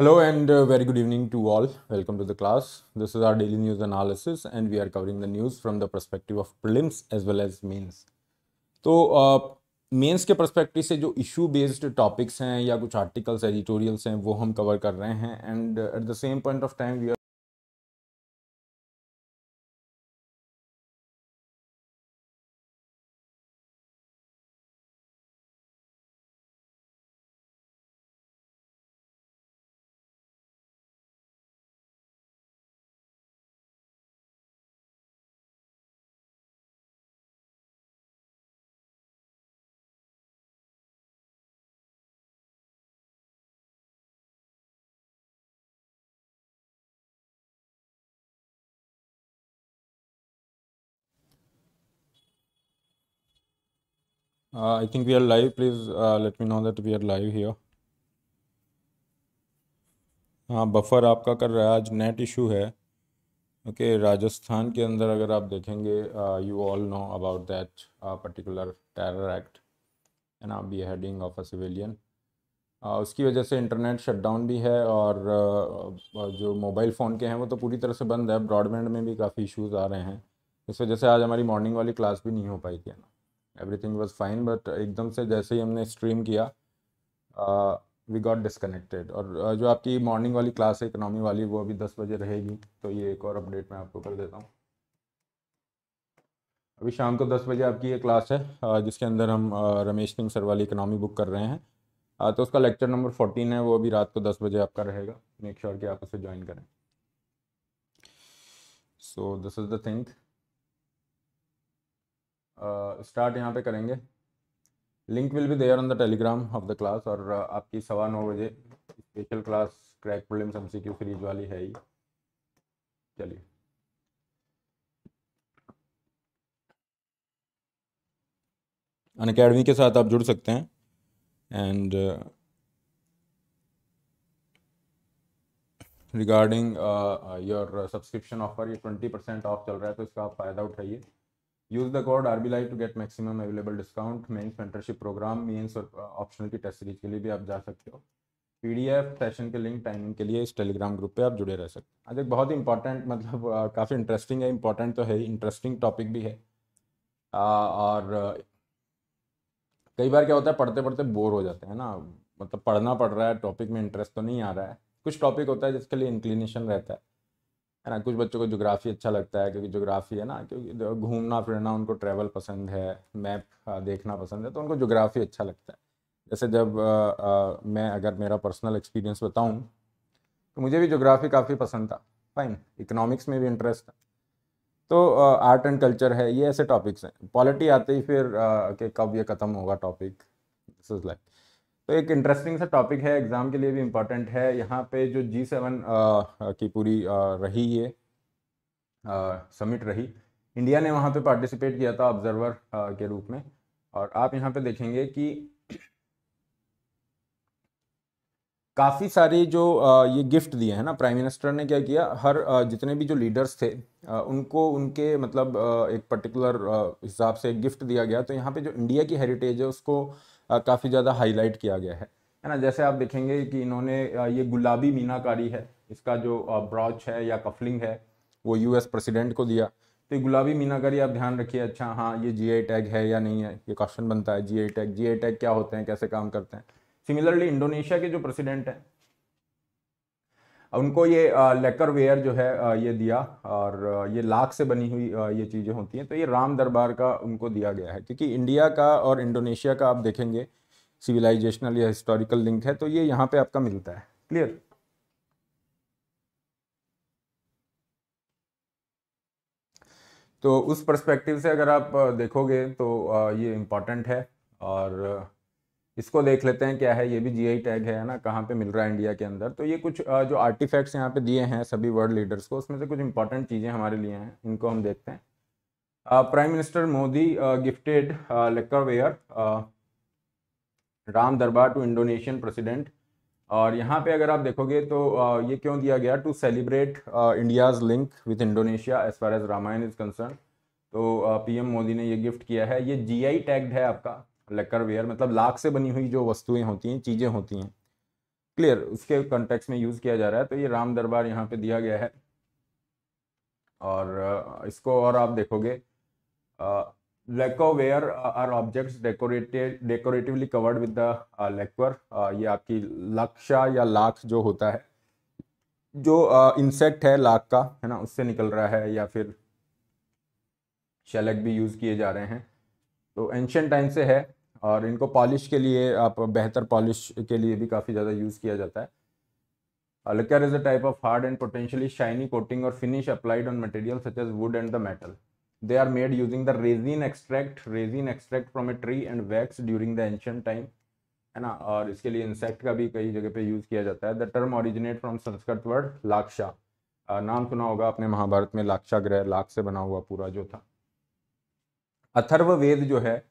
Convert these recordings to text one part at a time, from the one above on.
Hello and uh, very good evening to all. Welcome to the class. This is our daily news analysis and we are covering the news from the perspective of prelims as well as mains. तो mains uh, के perspective से जो issue based topics हैं या कुछ articles editorials हैं वो हम कवर कर रहे हैं uh, at the same point of time we are Uh, I think we are live. Please uh, let me know that we are live here. हाँ बफर आपका कर रहा है आज नेट इशू है ओके okay, राजस्थान के अंदर अगर आप देखेंगे you all know about that particular terror act है ना beheading of a civilian उसकी वजह से इंटरनेट शटडाउन भी है और uh, uh जो मोबाइल फ़ोन के हैं वो तो पूरी तरह से बंद है ब्रॉडबैंड में भी काफ़ी इश्यूज़ आ रहे हैं इस वजह से आज हमारी मॉर्निंग वाली क्लास भी नहीं हो पाई थी ना एवरीथिंग वॉज फाइन बट एकदम से जैसे ही हमने स्ट्रीम किया वी गॉट डिसकनेक्टेड और जो आपकी मॉर्निंग वाली क्लास है इकोनॉमी वाली वो अभी दस बजे रहेगी तो ये एक और अपडेट मैं आपको कर देता हूँ अभी शाम को दस बजे आपकी ये क्लास है जिसके अंदर हम रमेश सिंह सर वाली इकोनॉमी बुक कर रहे हैं तो उसका लेक्चर नंबर फोर्टीन है वो अभी रात को दस बजे आपका रहेगा मेक श्योर sure कि आप उसे ज्वाइन करें so this is the thing start यहाँ पे करेंगे link will be there on the Telegram of the class और आपकी सवा नौ बजे special class crack problem M C Q series वाली है ही चलिए अन अकेडमी के साथ आप जुड़ सकते हैं and regarding your subscription offer ये ट्वेंटी परसेंट ऑफ चल रहा है तो इसका आप फ़ायदा उठाइए use use the code RBLive to get maximum available discount mains mentorship programme mains और ऑप्शनल की टेस्ट सीरीज के लिए भी आप जा सकते हो पी डी एफ सेशन के लिंक टाइमिंग के लिए इस टेलीग्राम ग्रुप पे आप जुड़े रह सकते हैं आज एक बहुत इंपॉर्टेंट मतलब uh, काफ़ी इंटरेस्टिंग है इंपॉर्टेंट तो है ही इंटरेस्टिंग टॉपिक भी है आ, और uh, कई बार क्या होता है पढ़ते पढ़ते बोर हो जाते हैं ना मतलब पढ़ना पड़ रहा है टॉपिक में इंटरेस्ट तो नहीं आ रहा है कुछ टॉपिक होता है जिसके लिए इंक्लिनेशन रहता है है ना कुछ बच्चों को जोग्राफ़ी अच्छा लगता है क्योंकि जोग्राफ़ी है ना क्योंकि घूमना फिरना उनको ट्रैवल पसंद है मैप देखना पसंद है तो उनको जोग्राफ़ी अच्छा लगता है जैसे जब आ, आ, मैं अगर मेरा पर्सनल एक्सपीरियंस बताऊँ तो मुझे भी जोग्राफ़ी काफ़ी पसंद था फाइन इकनॉमिक्स में भी इंटरेस्ट था तो आर्ट एंड कल्चर है ये ऐसे टॉपिक्स हैं पॉलिटी आते ही फिर आ, के कब ये ख़त्म होगा टॉपिक दिस इज़ लाइक तो एक इंटरेस्टिंग सा टॉपिक है एग्ज़ाम के लिए भी इम्पोर्टेंट है यहाँ पे जो जी सेवन की पूरी आ, रही ये समिट रही इंडिया ने वहाँ पे पार्टिसिपेट किया था ऑब्जर्वर के रूप में और आप यहाँ पे देखेंगे कि काफ़ी सारी जो ये गिफ्ट दिए हैं ना प्राइम मिनिस्टर ने क्या किया हर जितने भी जो लीडर्स थे उनको उनके मतलब एक पर्टिकुलर हिसाब से गिफ्ट दिया गया तो यहाँ पे जो इंडिया की हेरिटेज है उसको काफ़ी ज़्यादा हाईलाइट किया गया है है ना जैसे आप देखेंगे कि इन्होंने ये गुलाबी मीनाकारी है इसका जो ब्रॉच है या कफलिंग है वो यूएस प्रेसिडेंट को दिया तो ये गुलाबी मीनाकारी आप ध्यान रखिए अच्छा हाँ ये जी टैग है या नहीं है ये क्वेश्चन बनता है जी टैग जी टैग क्या होते हैं कैसे काम करते हैं सिमिलरली इंडोनेशिया के जो प्रेसिडेंट हैं उनको ये लेकर वेयर जो है ये दिया और ये लाख से बनी हुई ये चीज़ें होती हैं तो ये राम दरबार का उनको दिया गया है क्योंकि इंडिया का और इंडोनेशिया का आप देखेंगे सिविलाइजेशनल या हिस्टोरिकल लिंक है तो ये यहाँ पे आपका मिलता है क्लियर तो उस परस्पेक्टिव से अगर आप देखोगे तो ये इम्पॉर्टेंट है और इसको देख लेते हैं क्या है ये भी जीआई टैग है ना कहाँ पे मिल रहा है इंडिया के अंदर तो ये कुछ जो आर्टिफैक्ट्स यहाँ पे दिए हैं सभी वर्ल्ड लीडर्स को उसमें से कुछ इंपॉर्टेंट चीज़ें हमारे लिए हैं इनको हम देखते हैं prime minister Modi gifted lacquer ware Ram Darbar to Indonesian president और यहाँ पे अगर आप देखोगे तो ये क्यों दिया गया to celebrate India's link with Indonesia as far as Ramayana is concern तो पीएम मोदी ने ये गिफ्ट किया है ये जीआई टैग्ड है आपका लेकर वेयर मतलब लाख से बनी हुई जो वस्तुएं होती हैं चीज़ें होती हैं क्लियर उसके कॉन्टेक्स में यूज़ किया जा रहा है तो ये राम दरबार यहाँ पे दिया गया है और इसको और आप देखोगे lacquerware are objects decorated decoratively covered with the lacquer ये आपकी लक्षा या लाख जो होता है जो इंसेक्ट है लाख का है ना उससे निकल रहा है या फिर शेलक भी यूज़ किए जा रहे हैं तो एंशंट टाइम से है और इनको पॉलिश के लिए आप बेहतर पॉलिश के लिए भी काफ़ी ज़्यादा यूज़ किया जाता है a lacquer is a type of hard and potentially shiny coating और finish applied on material such as wood and the metal they are made using the resin extract resin extract from a tree and wax during the ancient time है ना और इसके लिए insect का भी कई जगह पे यूज़ किया जाता है the term originate from Sanskrit word laksha नाम सुना होगा आपने महाभारत में लाक्षा ग्रह लाख से बना हुआ पूरा जो था अथर्व वेद जो है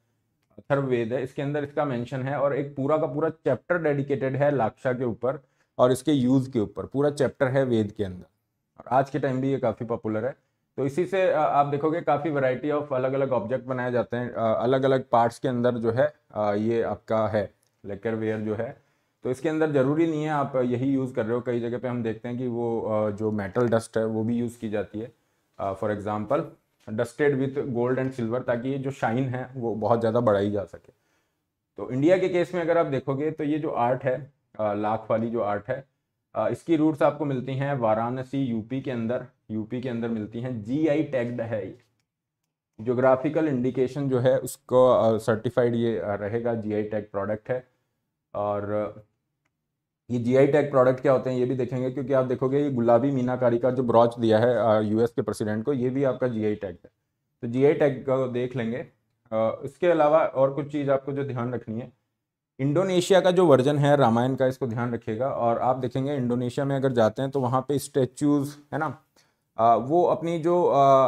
अथर्ववेद है इसके अंदर इसका मेंशन है और एक पूरा का पूरा चैप्टर डेडिकेटेड है लाक्षा के ऊपर और इसके यूज़ के ऊपर पूरा चैप्टर है वेद के अंदर और आज के टाइम भी ये काफ़ी पॉपुलर है तो इसी से आप देखोगे काफ़ी वैरायटी ऑफ अलग अलग ऑब्जेक्ट बनाए जाते हैं अलग अलग पार्ट्स के अंदर जो है ये आपका है लेकर वेयर जो है तो इसके अंदर ज़रूरी नहीं है आप यही यूज़ कर रहे हो कई जगह पे हम देखते हैं कि वो जो मेटल डस्ट है वो भी यूज़ की जाती है for example dusted with gold and silver ताकि ये जो शाइन है वो बहुत ज़्यादा बढ़ाई जा सके तो इंडिया के केस में अगर आप देखोगे तो ये जो आर्ट है लाख वाली जो आर्ट है इसकी रूट्स आपको मिलती हैं वाराणसी यूपी के अंदर यूपी के अंदर मिलती हैं जी आई टैग्ड है ये जोग्राफिकल इंडिकेशन जो है उसको सर्टिफाइड ये रहेगा जी आई टैग प्रोडक्ट है और ये जीआई टैग प्रोडक्ट क्या होते हैं ये भी देखेंगे क्योंकि आप देखोगे ये गुलाबी मीनाकारी का जो ब्रॉच दिया है यूएस के प्रेसिडेंट को ये भी आपका जीआई टैग है तो जीआई टैग का देख लेंगे इसके अलावा और कुछ चीज़ आपको जो ध्यान रखनी है इंडोनेशिया का जो वर्जन है रामायण का इसको ध्यान रखिएगा और आप देखेंगे इंडोनेशिया में अगर जाते हैं तो वहाँ पे स्टैचूज है ना आ, वो अपनी जो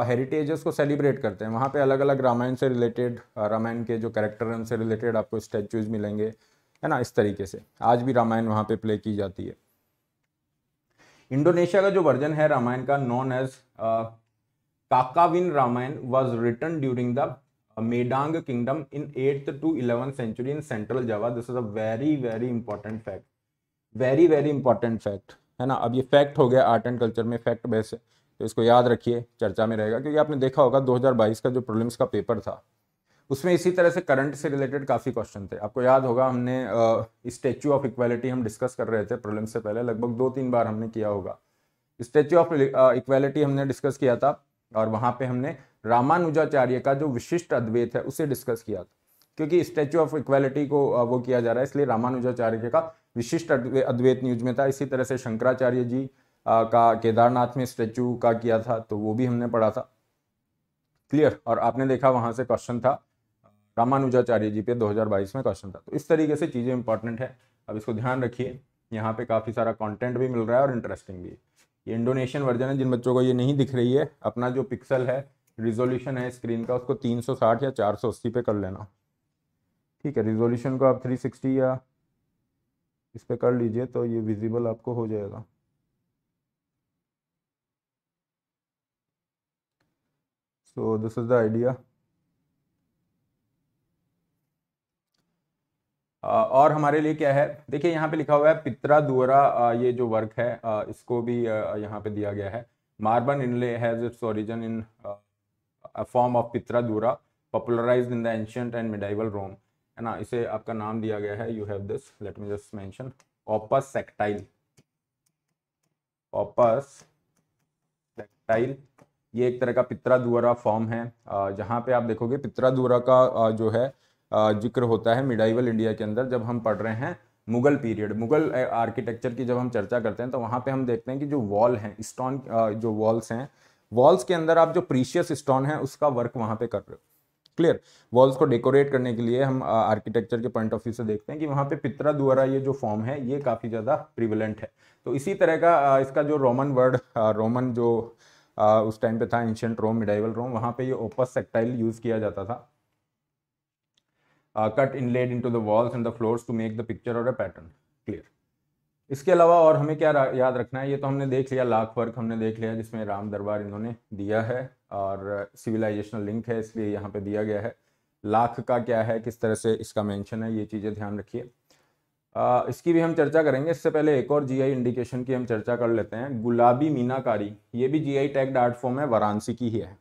हेरिटेज है उसको सेलिब्रेट करते हैं वहाँ पे अलग अलग रामायण से रिलेटेड रामायण के जो कैरेक्टर हैं उनसे रिलेटेड आपको स्टैचूज़ मिलेंगे है ना इस तरीके से आज भी रामायण वहां पे प्ले की जाती है इंडोनेशिया का जो वर्जन है रामायण का known as Kakawin Ramayana was written during the Medang kingdom in eighth to eleventh century in central Java this is a very very important fact very very important fact है ना अब ये फैक्ट हो गया आर्ट एंड कल्चर में fact base तो इसको याद रखिए चर्चा में रहेगा क्योंकि आपने देखा होगा 2022 का जो प्रोलिम्स का पेपर था उसमें इसी तरह से करंट से रिलेटेड काफ़ी क्वेश्चन थे आपको याद होगा हमने स्टेच्यू ऑफ इक्वालिटी हम डिस्कस कर रहे थे प्रॉब्लम से पहले लगभग दो तीन बार हमने किया होगा स्टेच्यू ऑफ इक्वालिटी हमने डिस्कस किया था और वहाँ पे हमने रामानुजाचार्य का जो विशिष्ट अद्वैत है उसे डिस्कस किया था क्योंकि स्टेच्यू ऑफ इक्वालिटी को वो किया जा रहा है इसलिए रामानुजाचार्य का विशिष्ट अद्वैत न्यूज में था इसी तरह से शंकराचार्य जी का केदारनाथ में स्टेच्यू का किया था तो वो भी हमने पढ़ा था क्लियर और आपने देखा वहाँ से क्वेश्चन था रामानुजाचार्य जी पे 2022 में क्वेश्चन था तो इस तरीके से चीज़ें इंपॉर्टेंट है अब इसको ध्यान रखिए यहाँ पे काफ़ी सारा कंटेंट भी मिल रहा है और इंटरेस्टिंग भी ये इंडोनेशियन वर्जन है जिन बच्चों को ये नहीं दिख रही है अपना जो पिक्सल है रिजोल्यूशन है स्क्रीन का उसको 360 या 480 पे कर लेना ठीक है रिजोल्यूशन को आप 360 या इस पर कर लीजिए तो ये विजिबल आपको हो जाएगा so this is the idea और हमारे लिए क्या है देखिए यहाँ पे लिखा हुआ है पित्रा दुअरा ये जो वर्क है इसको भी यहाँ पे दिया गया है marble inlay has its origin in form of pietra dura popularised in the ancient and medieval Rome है ना इसे आपका नाम दिया गया है you have this let me just mention opus sectile opus sectile ये एक तरह का पित्रा दुअरा फॉर्म है जहाँ पे आप देखोगे पित्रा दुअरा का जो है जिक्र होता है मिडाइवल इंडिया के अंदर जब हम पढ़ रहे हैं मुगल पीरियड मुगल आर्किटेक्चर की जब हम चर्चा करते हैं तो वहाँ पे हम देखते हैं कि जो वॉल हैं स्टोन जो वॉल्स हैं वॉल्स के अंदर आप जो प्रीशियस स्टोन है उसका वर्क वहाँ पे कर रहे हो क्लियर वॉल्स को डेकोरेट करने के लिए हम आर्किटेक्चर के पॉइंट ऑफ व्यू से देखते हैं कि वहाँ पे पित्रा द्वारा ये जो फॉर्म है ये काफ़ी ज़्यादा प्रिवलेंट है तो इसी तरह का आ, इसका जो रोमन वर्ड रोमन जो आ, उस टाइम पे था एंशंट रोम मिडाइवल रोम वहाँ पे ये ओपस सेक्टाइल यूज़ किया जाता था cut inlaid into the walls and the floors to make the picture और अ पैटर्न क्लियर इसके अलावा और हमें क्या याद रखना है ये तो हमने देख लिया लाख वर्क हमने देख लिया जिसमें राम दरबार इन्होंने दिया है और सिविलाइजेशनल लिंक है इसलिए यहाँ पे दिया गया है लाख का क्या है किस तरह से इसका मेंशन है ये चीज़ें ध्यान रखिए इसकी भी हम चर्चा करेंगे इससे पहले एक और जीआई इंडिकेशन की हम चर्चा कर लेते हैं गुलाबी मीनाकारी ये भी जीआई टेक्ड आर्ट फॉर्म है वाराणसी की ही है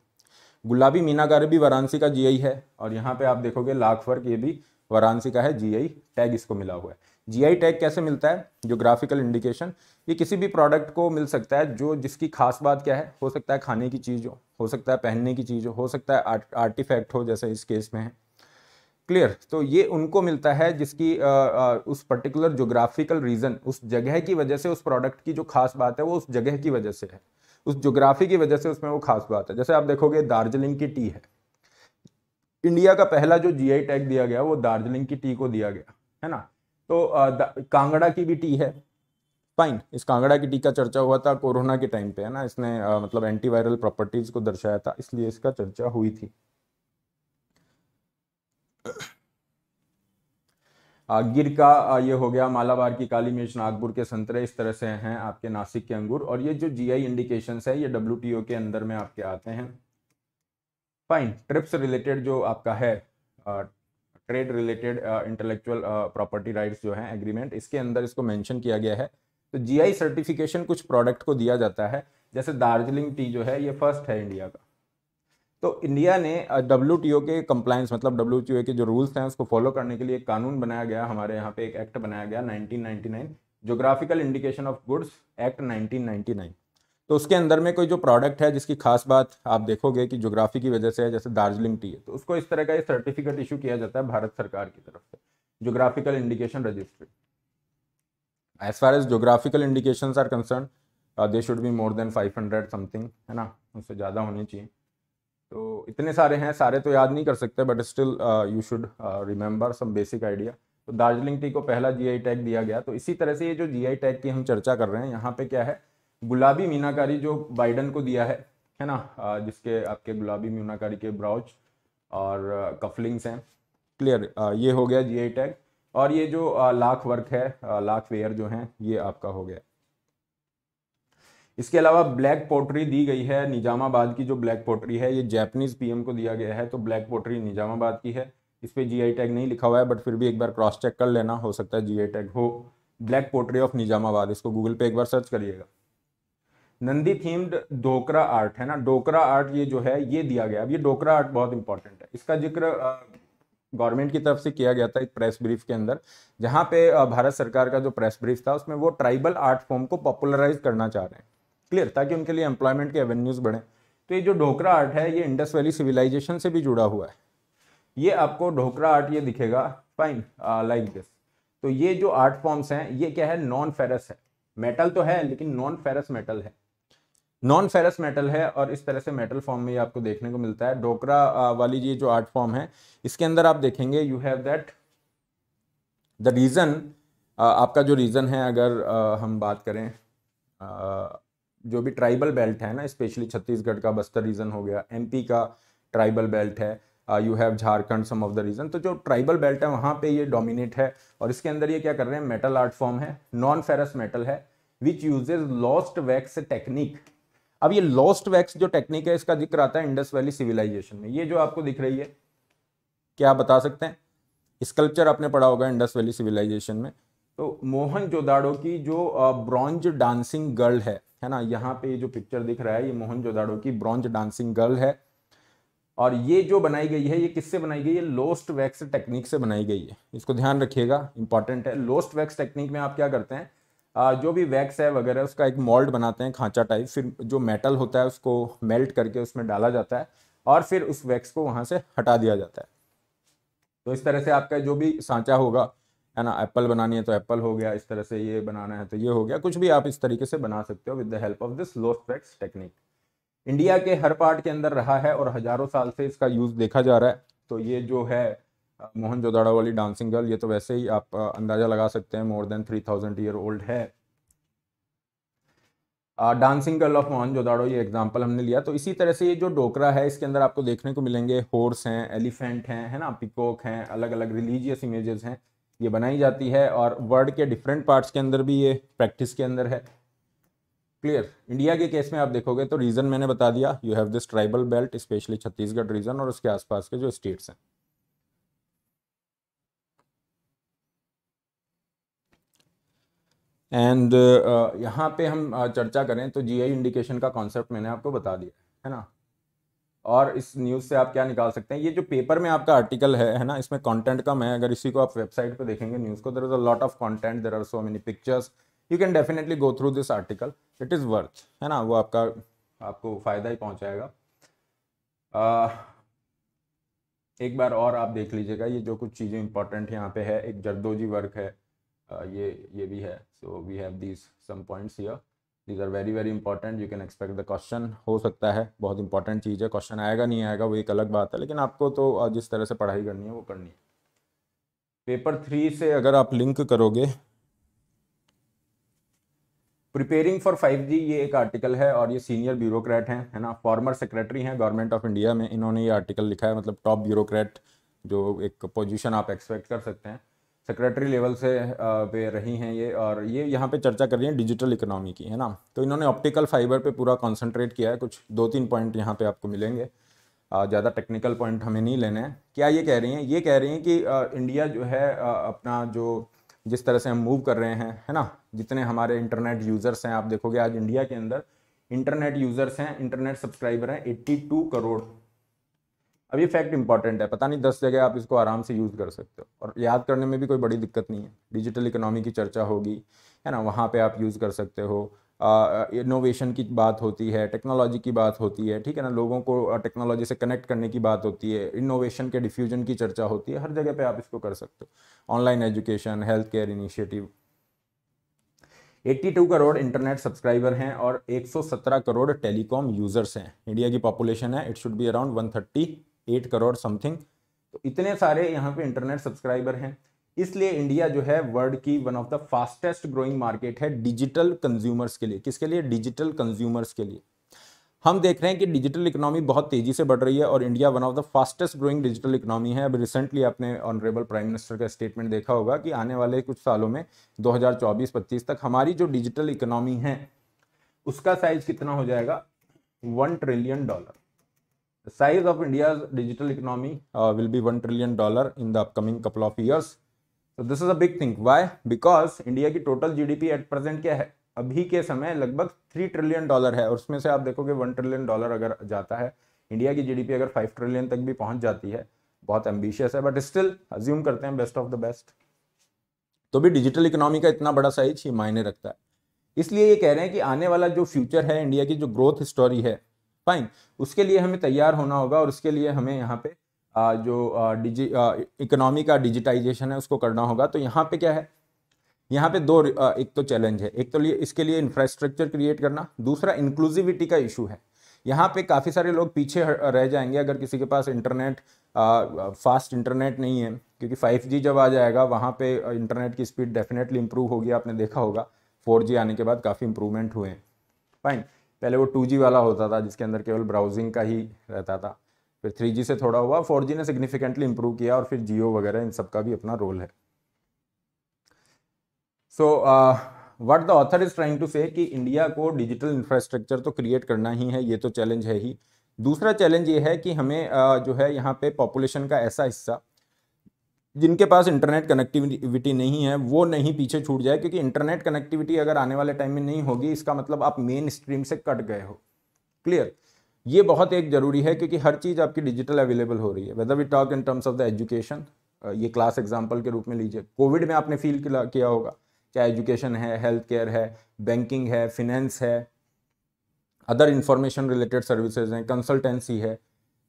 गुलाबी मीनागार भी वाराणसी का जीआई है और यहाँ पे आप देखोगे लाख फर्क ये भी वाराणसी का है जीआई टैग इसको मिला हुआ है जीआई टैग कैसे मिलता है ज्योग्राफिकल इंडिकेशन ये किसी भी प्रोडक्ट को मिल सकता है जो जिसकी खास बात क्या है हो सकता है खाने की चीज़ हो हो सकता है पहनने की चीज़ हो हो सकता है आर्ट आर्टिफैक्ट हो जैसे इस केस में है क्लियर तो ये उनको मिलता है जिसकी आ, आ, उस पर्टिकुलर जोग्राफिकल रीज़न उस जगह की वजह से उस प्रोडक्ट की जो खास बात है वो उस जगह की वजह से है उस जोग्राफी की वजह से उसमें वो खास बात है जैसे आप देखोगे दार्जिलिंग की टी है इंडिया का पहला जो जीआई टैग दिया गया वो दार्जिलिंग की टी को दिया गया है ना तो कांगड़ा की भी टी है फाइन इस कांगड़ा की टी का चर्चा हुआ था कोरोना के टाइम पे है ना इसने आ, मतलब एंटीवायरल प्रॉपर्टीज़ को दर्शाया था इसलिए इसका चर्चा हुई थी गिर का ये हो गया मालाबार की काली मिर्च नागपुर के संतरे इस तरह से हैं आपके नासिक के अंगूर और ये जो जीआई इंडिकेशंस है ये डब्ल्यू के अंदर में आपके आते हैं फाइन ट्रिप्स रिलेटेड जो आपका है trade related intellectual property rights जो है एग्रीमेंट इसके अंदर इसको मेंशन किया गया है तो जीआई सर्टिफिकेशन कुछ प्रोडक्ट को दिया जाता है जैसे दार्जिलिंग टी जो है ये फर्स्ट है इंडिया का तो इंडिया ने डब्ल्यू के कंप्लाइंस मतलब डब्ल्यू के जो रूल्स हैं उसको फॉलो करने के लिए एक कानून बनाया गया हमारे यहाँ पे एक एक्ट बनाया गया 1999 geographical indication of goods act 1999 तो उसके अंदर में कोई जो प्रोडक्ट है जिसकी खास बात आप देखोगे कि जोग्राफी की वजह से है जैसे दार्जिलिंग टी है तो उसको इस तरह का एक सर्टिफिकेट इशू किया जाता है भारत सरकार की तरफ से geographical indication registry as far as geographical indication are concern they should be more than five hundred something है ना उससे ज़्यादा होनी चाहिए तो इतने सारे हैं सारे तो याद नहीं कर सकते but still you should remember some basic idea तो दार्जिलिंग टी को पहला जीआई टैग दिया गया तो इसी तरह से ये जो जीआई टैग की हम चर्चा कर रहे हैं यहाँ पे क्या है गुलाबी मीनाकारी जो बाइडन को दिया है है ना uh, जिसके आपके गुलाबी मीनाकारी के ब्राउच और कफलिंग्स uh, हैं क्लियर uh, ये हो गया जीआई टैग और ये जो लाख वर्क है लाख वेयर जो हैं ये आपका हो गया इसके अलावा ब्लैक पोट्री दी गई है निजामाबाद की जो ब्लैक पोट्री है ये जैपनीज़ पीएम को दिया गया है तो ब्लैक पोट्री निजामाबाद की है इस पर जी टैग नहीं लिखा हुआ है बट फिर भी एक बार क्रॉस चेक कर लेना हो सकता है जी टैग हो ब्लैक पोट्री ऑफ निजामाबाद इसको गूगल पे एक बार सर्च करिएगा नंदी थीम्ड डोकरा आर्ट है ना डोकरा आर्ट ये जो है ये दिया गया अब ये डोकरा आर्ट बहुत इंपॉर्टेंट है इसका जिक्र गवर्नमेंट की तरफ से किया गया था एक प्रेस ब्रीफ के अंदर जहाँ पे भारत सरकार का जो प्रेस ब्रीफ था उसमें वो ट्राइबल आर्ट फॉर्म को पॉपुलराइज करना चाह रहे हैं क्लियर ताकि उनके लिए एम्प्लॉयमेंट के एवेन्यूज़ बढ़े तो ये जो ढोकरा आर्ट है ये इंडस वैली सिविलाइजेशन से भी जुड़ा हुआ है ये आपको ढोकरा आर्ट ये दिखेगा फाइन लाइक दिस तो ये जो आर्ट फॉर्म्स हैं ये क्या है नॉन फेरस है मेटल तो है लेकिन नॉन फेरस मेटल है नॉन फेरस मेटल है और इस तरह से मेटल फॉर्म में ये आपको देखने को मिलता है डोकरा uh, वाली ये जो आर्ट फॉर्म है इसके अंदर आप देखेंगे you have that the reason आपका जो रीज़न है अगर आ, uh, हम बात करें uh, जो भी ट्राइबल बेल्ट है ना स्पेशली छत्तीसगढ़ का बस्तर रीजन हो गया एमपी का ट्राइबल बेल्ट है you uh, have Jharkhand some of the region तो जो ट्राइबल बेल्ट है वहां पे ये डोमिनेट है और इसके अंदर ये क्या कर रहे हैं मेटल आर्ट फॉर्म है नॉन फेरस मेटल है which uses lost wax technique अब ये लॉस्ट वैक्स जो टेक्निक है इसका जिक्र आता है इंडस वैली सिविलाइजेशन में ये जो आपको दिख रही है क्या बता सकते हैं स्कल्पचर आपने पढ़ा होगा इंडस वैली सिविलाइजेशन में तो मोहन जोदाड़ो की जो ब्रॉन्ज डांसिंग गर्ल है है ना यहाँ पे जो पिक्चर दिख रहा है ये जोदाड़ो की ब्रॉन्ज डांसिंग गर्ल है और ये जो बनाई गई है ये किससे बनाई गई है लोस्ट वैक्स टेक्निक से बनाई गई है इसको ध्यान रखिएगा इंपॉर्टेंट है लोस्ट वैक्स टेक्निक में आप क्या करते हैं जो भी वैक्स है वगैरह उसका एक मोल्ड बनाते हैं खांचा टाइप फिर जो मेटल होता है उसको मेल्ट करके उसमें डाला जाता है और फिर उस वैक्स को वहाँ से हटा दिया जाता है तो इस तरह से आपका जो भी सांचा होगा है ना एप्पल बनानी है तो एप्पल हो गया इस तरह से ये बनाना है तो ये हो गया कुछ भी आप इस तरीके से बना सकते हो with the help of this lost स्ट्रेक्स टेक्निक इंडिया के हर पार्ट के अंदर रहा है और हजारों साल से इसका यूज़ देखा जा रहा है तो ये जो है मोहन जोदाड़ा वाली डांसिंग गर्ल ये तो वैसे ही आप अंदाज़ा लगा सकते हैं more than three thousand year old है dancing girl of Mohenjodaro ये एग्जाम्पल हमने लिया तो इसी तरह से ये जो डोकरा है इसके अंदर आपको देखने को मिलेंगे हॉर्स हैं एलिफेंट हैं है ना पिकॉक हैं अलग अलग रिलीजियस इमेजेस हैं ये बनाई जाती है और वर्ल्ड के डिफरेंट पार्ट्स के अंदर भी ये प्रैक्टिस के अंदर है क्लियर इंडिया के केस में आप देखोगे तो रीज़न मैंने बता दिया you have this tribal belt specially Chhattisgarh region और उसके आसपास के जो स्टेट्स हैं एंड uh, यहाँ पे हम uh, चर्चा करें तो जीआई इंडिकेशन का कॉन्सेप्ट मैंने आपको बता दिया है ना और इस न्यूज़ से आप क्या निकाल सकते हैं ये जो पेपर में आपका आर्टिकल है है ना इसमें कंटेंट कम है अगर इसी को आप वेबसाइट पे देखेंगे न्यूज़ को there is a lot of content there are so many pictures you can definitely go through this article it is worth है ना वो आपका आपको फ़ायदा ही पहुँचाएगा एक बार और आप देख लीजिएगा ये जो कुछ चीज़ें इंपॉर्टेंट यहाँ पे है एक जरदोजी वर्क है ये ये भी है so we have these some points here these are very very important you can expect the question हो सकता है बहुत इंपॉर्टेंट चीज़ है क्वेश्चन आएगा नहीं आएगा वो एक अलग बात है लेकिन आपको तो जिस तरह से पढ़ाई करनी है वो करनी है पेपर थ्री से अगर आप लिंक करोगे प्रिपेयरिंग फॉर फाइव जी ये एक आर्टिकल है और ये सीनियर ब्यूरोक्रेट हैं है ना फॉर्मर सेक्रेटरी हैं गवर्नमेंट ऑफ इंडिया में इन्होंने ये आर्टिकल लिखा है मतलब टॉप ब्यूरोक्रेट जो एक पोजीशन आप एक्सपेक्ट कर सकते हैं सेक्रेटरी लेवल से पे रही हैं ये और ये यहाँ पे चर्चा कर रही हैं डिजिटल इकोनॉमी की है ना तो इन्होंने ऑप्टिकल फाइबर पे पूरा कंसंट्रेट किया है कुछ दो तीन पॉइंट यहाँ पे आपको मिलेंगे ज़्यादा टेक्निकल पॉइंट हमें नहीं लेने हैं क्या ये कह रही हैं ये कह रही हैं कि इंडिया जो है अपना जो जिस तरह से हम मूव कर रहे हैं है ना जितने हमारे इंटरनेट यूज़र्स हैं आप देखोगे आज इंडिया के अंदर इंटरनेट यूज़र्स हैं इंटरनेट सब्सक्राइबर हैं एट्टी करोड़ अब ये फैक्ट इंपॉर्टेंट है पता नहीं दस जगह आप इसको आराम से यूज़ कर सकते हो और याद करने में भी कोई बड़ी दिक्कत नहीं है डिजिटल इकोनॉमी की चर्चा होगी है ना वहाँ पे आप यूज़ कर सकते हो इनोवेशन की बात होती है टेक्नोलॉजी की बात होती है ठीक है ना लोगों को टेक्नोलॉजी से कनेक्ट करने की बात होती है इनोवेशन के डिफ्यूजन की चर्चा होती है हर जगह पे आप इसको कर सकते हो online education health care initiative 82 crore internet subscriber हैं और 117 करोड़ टेलीकॉम यूजर्स हैं इंडिया की पॉपुलेशन है it should be around 130 eight crore something तो इतने सारे यहाँ पे इंटरनेट सब्सक्राइबर हैं इसलिए इंडिया जो है वर्ल्ड की one of the fastest growing market है डिजिटल कंज्यूमर्स के लिए किसके लिए डिजिटल कंज्यूमर्स के लिए हम देख रहे हैं कि डिजिटल इकोनॉमी बहुत तेजी से बढ़ रही है और India one of the fastest growing digital economy है अब रिसेंटली आपने ऑनरेबल प्राइम मिनिस्टर का स्टेटमेंट देखा होगा कि आने वाले कुछ सालों में 2024-25 तक हमारी जो डिजिटल इकोनॉमी है उसका साइज कितना हो जाएगा one trillion dollar The size of India's digital economy uh, will be $1 trillion in the upcoming couple of years. So this is a big thing. Why? Because India की total GDP at present क्या है अभी के समय लगभग three trillion dollar है और उसमें से आप देखोगे वन ट्रिलियन डॉलर अगर जाता है इंडिया की जीडीपी अगर फाइव ट्रिलियन तक भी पहुंच जाती है बहुत एम्बिशियस है बट स्टिल अज्यूम करते हैं बेस्ट ऑफ द बेस्ट तो भी डिजिटल इकोनॉमी का इतना बड़ा साइज ही मायने रखता है इसलिए ये कह रहे हैं कि आने वाला जो फ्यूचर है इंडिया की जो ग्रोथ स्टोरी है फाइन उसके लिए हमें तैयार होना होगा और उसके लिए हमें यहाँ पे आ, जो डिजी इकोनॉमी का डिजिटाइजेशन है उसको करना होगा तो यहाँ पे क्या है यहाँ पे दो एक तो चैलेंज है एक तो लिए इसके लिए इंफ्रास्ट्रक्चर क्रिएट करना दूसरा इंक्लूसिविटी का इशू है यहाँ पे काफ़ी सारे लोग पीछे रह जाएंगे अगर किसी के पास इंटरनेट फास्ट इंटरनेट नहीं है क्योंकि 5G जब आ जाएगा वहाँ पे इंटरनेट की स्पीड डेफिनेटली इंप्रूव होगी आपने देखा होगा 4G आने के बाद काफ़ी इंप्रूवमेंट हुए हैं फाइन पहले वो टू वाला होता था जिसके अंदर केवल ब्राउजिंग का ही रहता था फिर थ्री से थोड़ा हुआ फोर ने सिग्निफिकेंटली इंप्रूव किया और फिर जियो वगैरह इन सब का भी अपना रोल है so what the author is trying to say कि इंडिया को डिजिटल इंफ्रास्ट्रक्चर तो क्रिएट करना ही है ये तो चैलेंज है ही दूसरा चैलेंज ये है कि हमें uh, जो है यहाँ पे पॉपुलेशन का ऐसा हिस्सा जिनके पास इंटरनेट कनेक्टिविटी नहीं है वो नहीं पीछे छूट जाए क्योंकि इंटरनेट कनेक्टिविटी अगर आने वाले टाइम में नहीं होगी इसका मतलब आप मेन स्ट्रीम से कट गए हो क्लियर ये बहुत एक ज़रूरी है क्योंकि हर चीज़ आपकी डिजिटल अवेलेबल हो रही है whether we talk in terms of the education ये क्लास एग्जाम्पल के रूप में लीजिए कोविड में आपने फील किया होगा चाहे एजुकेशन है हेल्थ केयर है बैंकिंग है फिनेंस है अदर इंफॉर्मेशन रिलेटेड सर्विसेज हैं कंसल्टेंसी है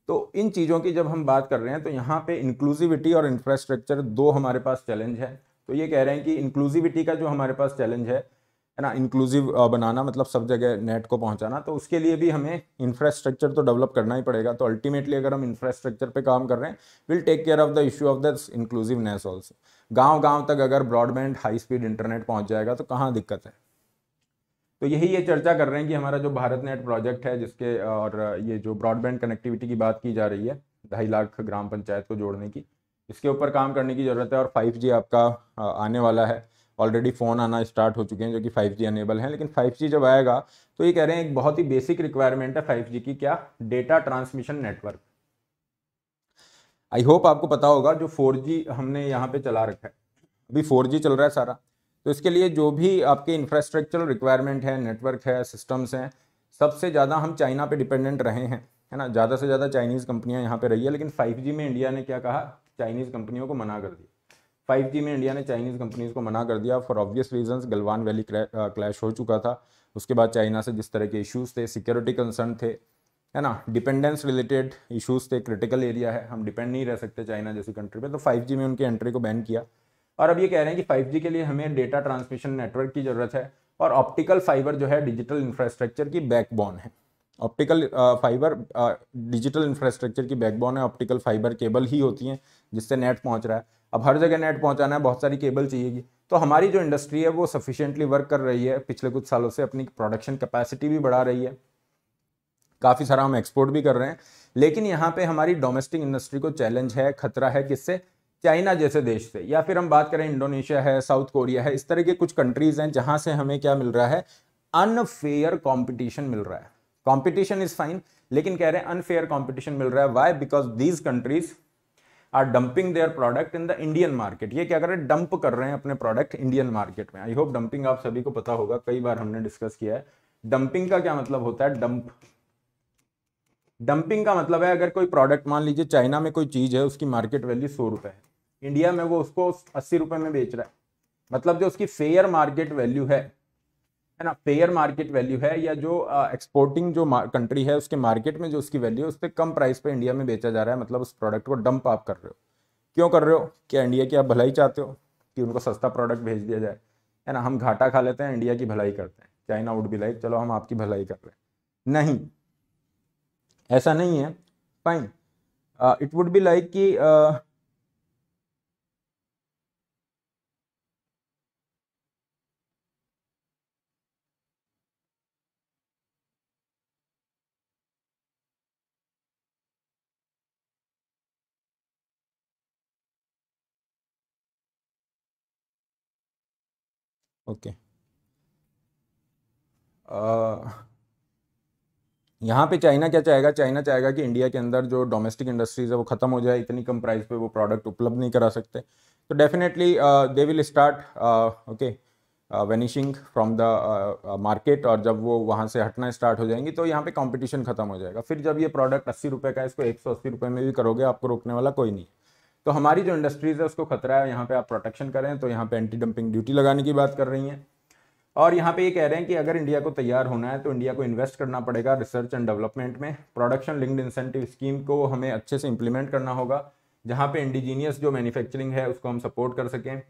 तो इन चीज़ों की जब हम बात कर रहे हैं तो यहाँ पे इंक्लूसिविटी और इंफ्रास्ट्रक्चर दो हमारे पास चैलेंज है तो ये कह रहे हैं कि इंक्लूसिविटी का जो हमारे पास चैलेंज है है ना इंक्लूसिव बनाना मतलब सब जगह नेट को पहुँचाना तो उसके लिए भी हमें इंफ्रास्ट्रक्चर तो डेवलप करना ही पड़ेगा तो अल्टीमेटली अगर हम इंफ्रास्ट्रक्चर पर काम कर रहे हैं will take care of the issue of the inclusiveness also गाँव गाँव तक अगर ब्रॉडबैंड हाई स्पीड इंटरनेट पहुँच जाएगा तो कहाँ दिक्कत है तो यही ये चर्चा कर रहे हैं कि हमारा जो भारत नेट प्रोजेक्ट है जिसके और ये जो ब्रॉडबैंड कनेक्टिविटी की बात की जा रही है ढाई लाख ग्राम पंचायत को जोड़ने की इसके ऊपर काम करने की ज़रूरत है और 5G आपका आने वाला है ऑलरेडी फ़ोन आना स्टार्ट हो चुके हैं जो कि 5G अनेबल हैं लेकिन 5G जब आएगा तो ये कह रहे हैं एक बहुत ही बेसिक रिक्वायरमेंट है 5G की क्या data transmission network I hope आपको पता होगा जो 4G हमने यहाँ पे चला रखा है अभी 4G चल रहा है सारा तो इसके लिए जो भी आपके इंफ्रास्ट्रक्चरल रिक्वायरमेंट है नेटवर्क है सिस्टम्स हैं सबसे ज़्यादा हम चाइना पे डिपेंडेंट रहे हैं है ना ज़्यादा से ज़्यादा चाइनीज़ कंपनियां यहाँ पे रही है लेकिन 5G में इंडिया ने क्या कहा चाइनीज़ कंपनियों को मना कर दिया 5G में इंडिया ने चाइनीज़ कंपनीज़ को मना कर दिया for obvious reason Galwan valley clash हो चुका था उसके बाद चाइना से जिस तरह के इशूज़ थे सिक्योरिटी कंसर्न थे है ना डिपेंडेंस रिलेटेड इशूज़ थे क्रिटिकल एरिया है हम डिपेंड नहीं रह सकते चाइना जैसी कंट्री पर तो फाइव में उनकी एंट्री को बैन किया और अब ये कह रहे हैं कि फाइव के लिए हमें डेटा ट्रांसमिशन नेटवर्क की ज़रूरत है और ऑप्टिकल फाइबर जो है डिजिटल इंफ्रास्ट्रक्चर की बैकबोन है ऑप्टिकल फाइबर डिजिटल इंफ्रास्ट्रक्चर की बैकबोन है ऑप्टिकल फाइबर केबल ही होती हैं जिससे नेट पहुंच रहा है अब हर जगह नेट पहुंचाना है बहुत सारी केबल चाहिएगी तो हमारी जो इंडस्ट्री है वो सफिशेंटली वर्क कर रही है पिछले कुछ सालों से अपनी प्रोडक्शन कैपेसिटी भी बढ़ा रही है काफ़ी सारा हम एक्सपोर्ट भी कर रहे हैं लेकिन यहाँ पे हमारी डोमेस्टिक इंडस्ट्री को चैलेंज है खतरा है किससे चाइना जैसे देश से या फिर हम बात करें इंडोनेशिया है साउथ कोरिया है इस तरह के कुछ कंट्रीज़ हैं जहां से हमें क्या मिल रहा है अनफेयर कॉम्पिटिशन मिल रहा है कॉम्पिटिशन इज़ फाइन लेकिन कह रहे हैं अनफेयर कॉम्पिटिशन मिल रहा है why because these countries are dumping their product in the Indian market ये क्या कर रहे हैं डंप कर रहे हैं अपने प्रोडक्ट इंडियन मार्केट में आई होप डंपिंग आप सभी को पता होगा कई बार हमने डिस्कस किया है डंपिंग का क्या मतलब होता है डंप डंपिंग का मतलब है अगर कोई प्रोडक्ट मान लीजिए चाइना में कोई चीज़ है उसकी मार्केट वैल्यू सौ रुपए है इंडिया में वो उसको अस्सी रुपए में बेच रहा है मतलब जो उसकी फेयर मार्केट वैल्यू है है ना फेयर मार्केट वैल्यू है या जो एक्सपोर्टिंग जो कंट्री है उसके मार्केट में जो उसकी वैल्यू है उस पर कम प्राइस पर इंडिया में बेचा जा रहा है मतलब उस प्रोडक्ट को डंप आप कर रहे हो क्यों कर रहे हो क्या इंडिया की आप भलाई चाहते हो कि उनको सस्ता प्रोडक्ट भेज दिया जाए है ना हम घाटा खा लेते हैं इंडिया की भलाई करते हैं चाइना वुड बी लाइक चलो हम आपकी भलाई कर रहे हैं नहीं ऐसा नहीं है fine it would be like कि uh, ओके यहाँ पे चाइना क्या चाहेगा चाइना चाहेगा कि इंडिया के अंदर जो डोमेस्टिक इंडस्ट्रीज है वो ख़त्म हो जाए इतनी कम प्राइस पे वो प्रोडक्ट उपलब्ध नहीं करा सकते तो definitely they will start okay vanishing from the market और जब वो वहाँ से हटना स्टार्ट हो जाएंगी तो यहाँ पे कंपटीशन खत्म हो जाएगा फिर जब ये प्रोडक्ट अस्सी रुपये का इसको एक सौ अस्सी रुपये में भी करोगे आपको रोकने वाला कोई नहीं तो हमारी जो इंडस्ट्रीज़ है उसको खतरा है यहाँ पे आप प्रोटेक्शन करें तो यहाँ पे एंटी डंपिंग ड्यूटी लगाने की बात कर रही हैं और यहाँ पे ये कह रहे हैं कि अगर इंडिया को तैयार होना है तो इंडिया को इन्वेस्ट करना पड़ेगा रिसर्च एंड डेवलपमेंट में प्रोडक्शन लिंक्ड इंसेंटिव स्कीम को हमें अच्छे से इम्प्लीमेंट करना होगा जहाँ पे इंडिजीनियस जो मैन्युफैक्चरिंग है उसको हम सपोर्ट कर सकें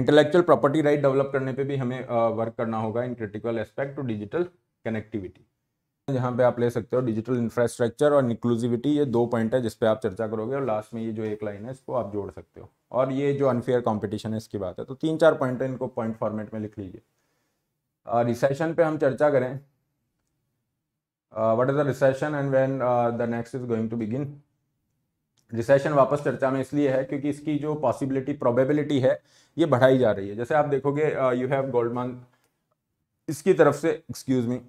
इंटेलेक्चुअल प्रॉपर्टी राइट डेवलप करने पे भी हमें वर्क करना होगा in critical aspect to digital connectivity जहाँ पे आप ले सकते हो डिजिटल इंफ्रास्ट्रक्चर और इंक्लूसिविटी ये दो पॉइंट है जिसपे आप चर्चा करोगे और लास्ट में ये जो एक लाइन है इसको आप जोड़ सकते हो और ये जो अनफेयर कॉम्पिटिशन है इसकी बात है तो तीन चार पॉइंट है इनको पॉइंट फॉर्मेट में लिख लीजिए रिसेशन पे हम चर्चा करें what is the recession and when the next is going to begin recession वापस चर्चा में इसलिए है क्योंकि इसकी जो पॉसिबिलिटी प्रोबेबिलिटी है ये बढ़ाई जा रही है जैसे आप देखोगे यू हैव गोल्डमान इसकी तरफ से एक्सक्यूज मी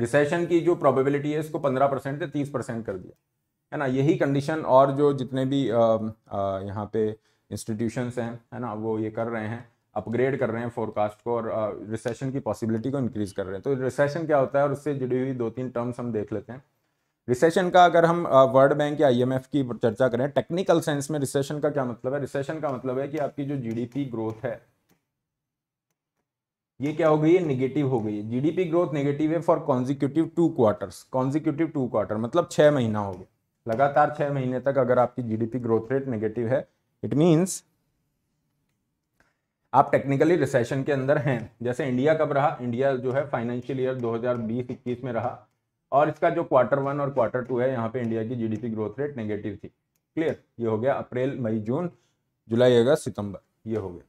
रिसेशन की जो प्रोबेबिलिटी है इसको पंद्रह परसेंट से तीस परसेंट कर दिया है ना यही कंडीशन और जो जितने भी यहाँ पे इंस्टीट्यूशंस हैं है ना वो ये कर रहे हैं अपग्रेड कर रहे हैं फोरकास्ट को और रिसेशन की पॉसिबिलिटी को इंक्रीज़ कर रहे हैं तो रिसेशन क्या होता है और उससे जुड़ी हुई दो तीन टर्म्स हम देख लेते हैं रिसेशन का अगर हम वर्ल्ड बैंक या आईएमएफ की चर्चा करें टेक्निकल सेंस में रिसेशन का क्या मतलब है रिसेशन का मतलब है कि आपकी जो जीडीपी ग्रोथ है ये क्या हो गई है निगेटिव हो गई है जीडीपी ग्रोथ नेगेटिव है for consecutive two quarters consecutive two quarter मतलब छह महीना हो गया लगातार छह महीने तक अगर आपकी जीडीपी ग्रोथ रेट नेगेटिव है इट मीन्स आप टेक्निकली रिसेशन के अंदर हैं जैसे इंडिया कब रहा इंडिया जो है फाइनेंशियल ईयर 2020-21 में रहा और इसका जो क्वार्टर वन और क्वार्टर टू है यहाँ पे इंडिया की जीडीपी ग्रोथ रेट नेगेटिव थी क्लियर ये हो गया अप्रैल मई जून जुलाई अगस्त सितंबर ये हो गया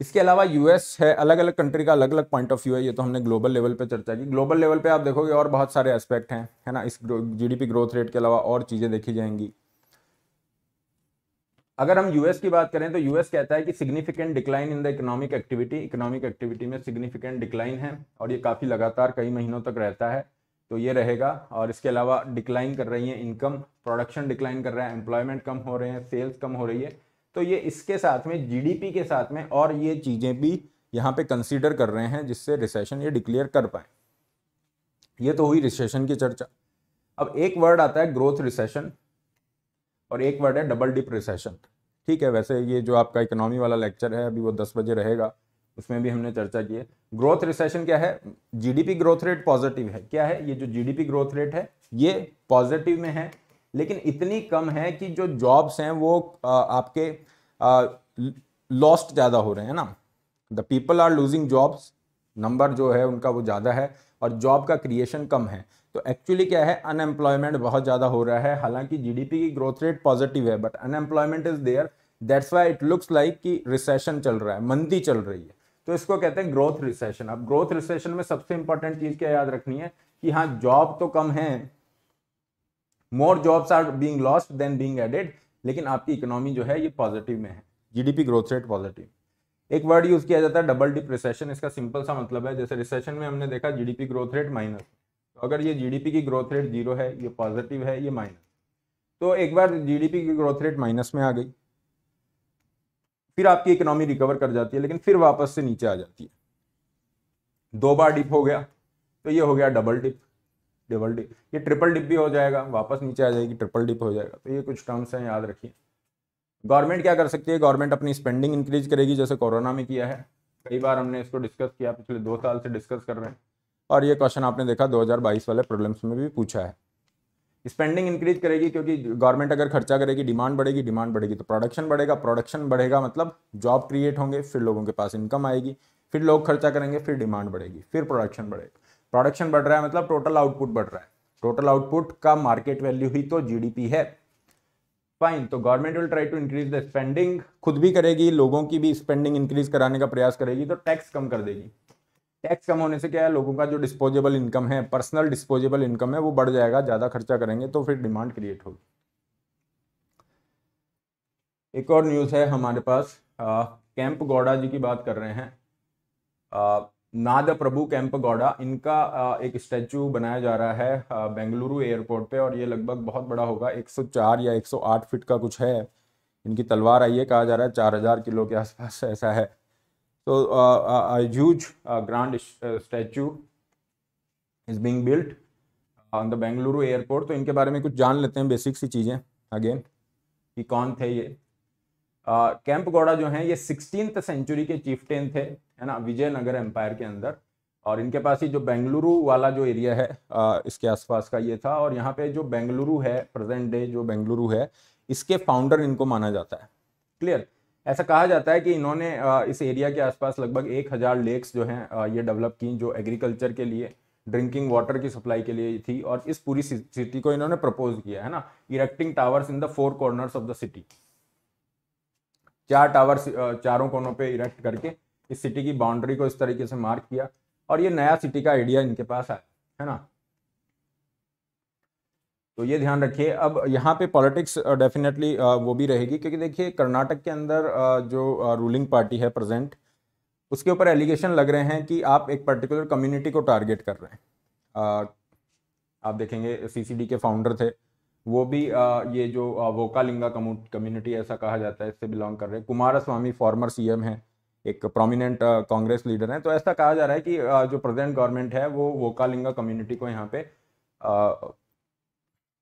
इसके अलावा यूएस है अलग अलग कंट्री का अलग अलग पॉइंट ऑफ व्यू है ये तो हमने ग्लोबल लेवल पे चर्चा की ग्लोबल लेवल पे आप देखोगे और बहुत सारे एस्पेक्ट हैं है ना इस जीडीपी ग्रोथ रेट के अलावा और चीज़ें देखी जाएंगी अगर हम यूएस की बात करें तो यूएस कहता है कि significant decline in the economic activity economic activity में सिग्निफिकेंट डिक्लाइन है और ये काफ़ी लगातार कई महीनों तक रहता है तो ये रहेगा और इसके अलावा डिक्लाइन कर रही है इनकम प्रोडक्शन डिक्लाइन कर रहा है एम्प्लॉयमेंट कम हो रहे हैं सेल्स कम हो रही है तो ये इसके साथ में जीडीपी के साथ में और ये चीज़ें भी यहाँ पे कंसीडर कर रहे हैं जिससे रिसेशन ये डिक्लेयर कर पाए ये तो हुई रिसेशन की चर्चा अब एक वर्ड आता है ग्रोथ रिसेशन और एक वर्ड है डबल डिप रिसेशन ठीक है वैसे ये जो आपका इकोनॉमी वाला लेक्चर है अभी वो दस बजे रहेगा उसमें भी हमने चर्चा की है ग्रोथ रिसेशन क्या है जीडीपी ग्रोथ रेट पॉजिटिव है क्या है ये जो जीडीपी ग्रोथ रेट है ये पॉजिटिव में है लेकिन इतनी कम है कि जो जॉब्स हैं वो आपके लॉस्ट ज़्यादा हो रहे हैं ना the people are losing jobs number जो है उनका वो ज़्यादा है और जॉब का क्रिएशन कम है तो एक्चुअली क्या है अनएम्प्लॉयमेंट बहुत ज़्यादा हो रहा है हालांकि जीडीपी की ग्रोथ रेट पॉजिटिव है but unemployment is there that's why it looks like कि रिसेशन चल रहा है मंदी चल रही है तो इसको कहते हैं ग्रोथ रिसेशन अब ग्रोथ रिसेशन में सबसे इंपॉर्टेंट चीज़ क्या याद रखनी है कि हाँ जॉब तो कम है more jobs are being lost than being added लेकिन आपकी इकोनॉमी जो है ये पॉजिटिव में है जीडीपी ग्रोथ रेट पॉजिटिव एक वर्ड यूज किया जाता है डबल डिप रिसेशन इसका सिंपल सा मतलब है जैसे रिसेशन में हमने देखा जीडीपी ग्रोथ रेट माइनस तो अगर ये जीडीपी की ग्रोथ रेट जीरो है ये पॉजिटिव है ये माइनस तो एक बार जीडीपी की ग्रोथ रेट माइनस में आ गई फिर आपकी इकोनॉमी रिकवर कर जाती है लेकिन फिर वापस से नीचे आ जाती है दो बार डिप हो गया तो ये हो गया डबल डिप डबल डिप ये ट्रिपल डिप भी हो जाएगा वापस नीचे आ जाएगी ट्रिपल डिप हो जाएगा तो ये कुछ टर्म्स हैं याद रखिए गवर्नमेंट क्या कर सकती है गवर्नमेंट अपनी स्पेंडिंग इंक्रीज करेगी जैसे कोरोना में किया है कई बार हमने इसको डिस्कस किया पिछले दो साल से डिस्कस कर रहे हैं और ये क्वेश्चन आपने देखा 2022 वाले प्रॉब्लम्स में भी पूछा है स्पेंडिंग इंक्रीज करेगी क्योंकि गवर्नमेंट अगर खर्चा करेगी डिमांड बढ़ेगी डिमांड बढ़ेगी तो प्रोडक्शन बढ़ेगा प्रोडक्शन बढ़ेगा मतलब जॉब क्रिएट होंगे फिर लोगों के पास इनकम आएगी फिर लोग खर्चा करेंगे फिर डिमांड बढ़ेगी फिर प्रोडक्शन बढ़ेगा प्रोडक्शन बढ़ रहा है मतलब टोटल आउटपुट बढ़ रहा है टोटल आउटपुट का मार्केट वैल्यू ही तो जीडीपी है फाइन तो government will try to increase the spending खुद भी करेगी लोगों की भी स्पेंडिंग इंक्रीज कराने का प्रयास करेगी तो टैक्स कम कर देगी टैक्स कम होने से क्या है लोगों का जो डिस्पोजेबल इनकम है पर्सनल डिस्पोजेबल इनकम है वो बढ़ जाएगा ज़्यादा खर्चा करेंगे तो फिर डिमांड क्रिएट होगी एक और न्यूज़ है हमारे पास कैंप गौड़ा जी की बात कर रहे हैं आ, नाद प्रभु कैंप गौड़ा इनका एक स्टैचू बनाया जा रहा है बेंगलुरु एयरपोर्ट पे और ये लगभग बहुत बड़ा होगा 104 या 108 फीट का कुछ है इनकी तलवार आई है कहा जा रहा है चार हजार किलो के आसपास ऐसा है तो huge grand statue is being built on the Bengaluru airport तो इनके बारे में कुछ जान लेते हैं बेसिक सी चीज़ें अगेन कि कौन थे ये कैंप गौड़ा जो है ये सिक्सटीन सेंचुरी के चीफटेन थे है ना विजयनगर एम्पायर के अंदर और इनके पास ही जो बेंगलुरु वाला जो एरिया है आ, इसके आसपास का ये था और यहाँ पे जो बेंगलुरु है प्रेजेंट डे जो बेंगलुरु है इसके फाउंडर इनको माना जाता है क्लियर ऐसा कहा जाता है कि इन्होंने इस एरिया के आसपास लगभग एक हज़ार लेक्स जो हैं ये डेवलप की जो एग्रीकल्चर के लिए ड्रिंकिंग वाटर की सप्लाई के लिए थी और इस पूरी सिटी को इन्होंने प्रपोज किया है ना erecting towers in the four corners of the city चार टावर चारों कोनों पे इरेक्ट करके इस सिटी की बाउंड्री को इस तरीके से मार्क किया और ये नया सिटी का आइडिया इनके पास आया है ना तो ये ध्यान रखिए अब यहाँ पे पॉलिटिक्स डेफिनेटली वो भी रहेगी क्योंकि देखिए कर्नाटक के अंदर जो रूलिंग पार्टी है प्रेजेंट उसके ऊपर एलिगेशन लग रहे हैं कि आप एक पर्टिकुलर कम्युनिटी को टारगेट कर रहे हैं आप देखेंगे सीसीडी के फाउंडर थे वो भी ये जो वोकालिंगा कम्युनिटी ऐसा कहा जाता है इससे बिलोंग कर रहे हैं कुमार स्वामी फॉर्मर सीएम हैं एक प्रोमिनेंट कांग्रेस लीडर हैं तो ऐसा कहा जा रहा है कि uh, जो प्रेजेंट गवर्नमेंट है वो वोकालिंगा कम्युनिटी को यहाँ पे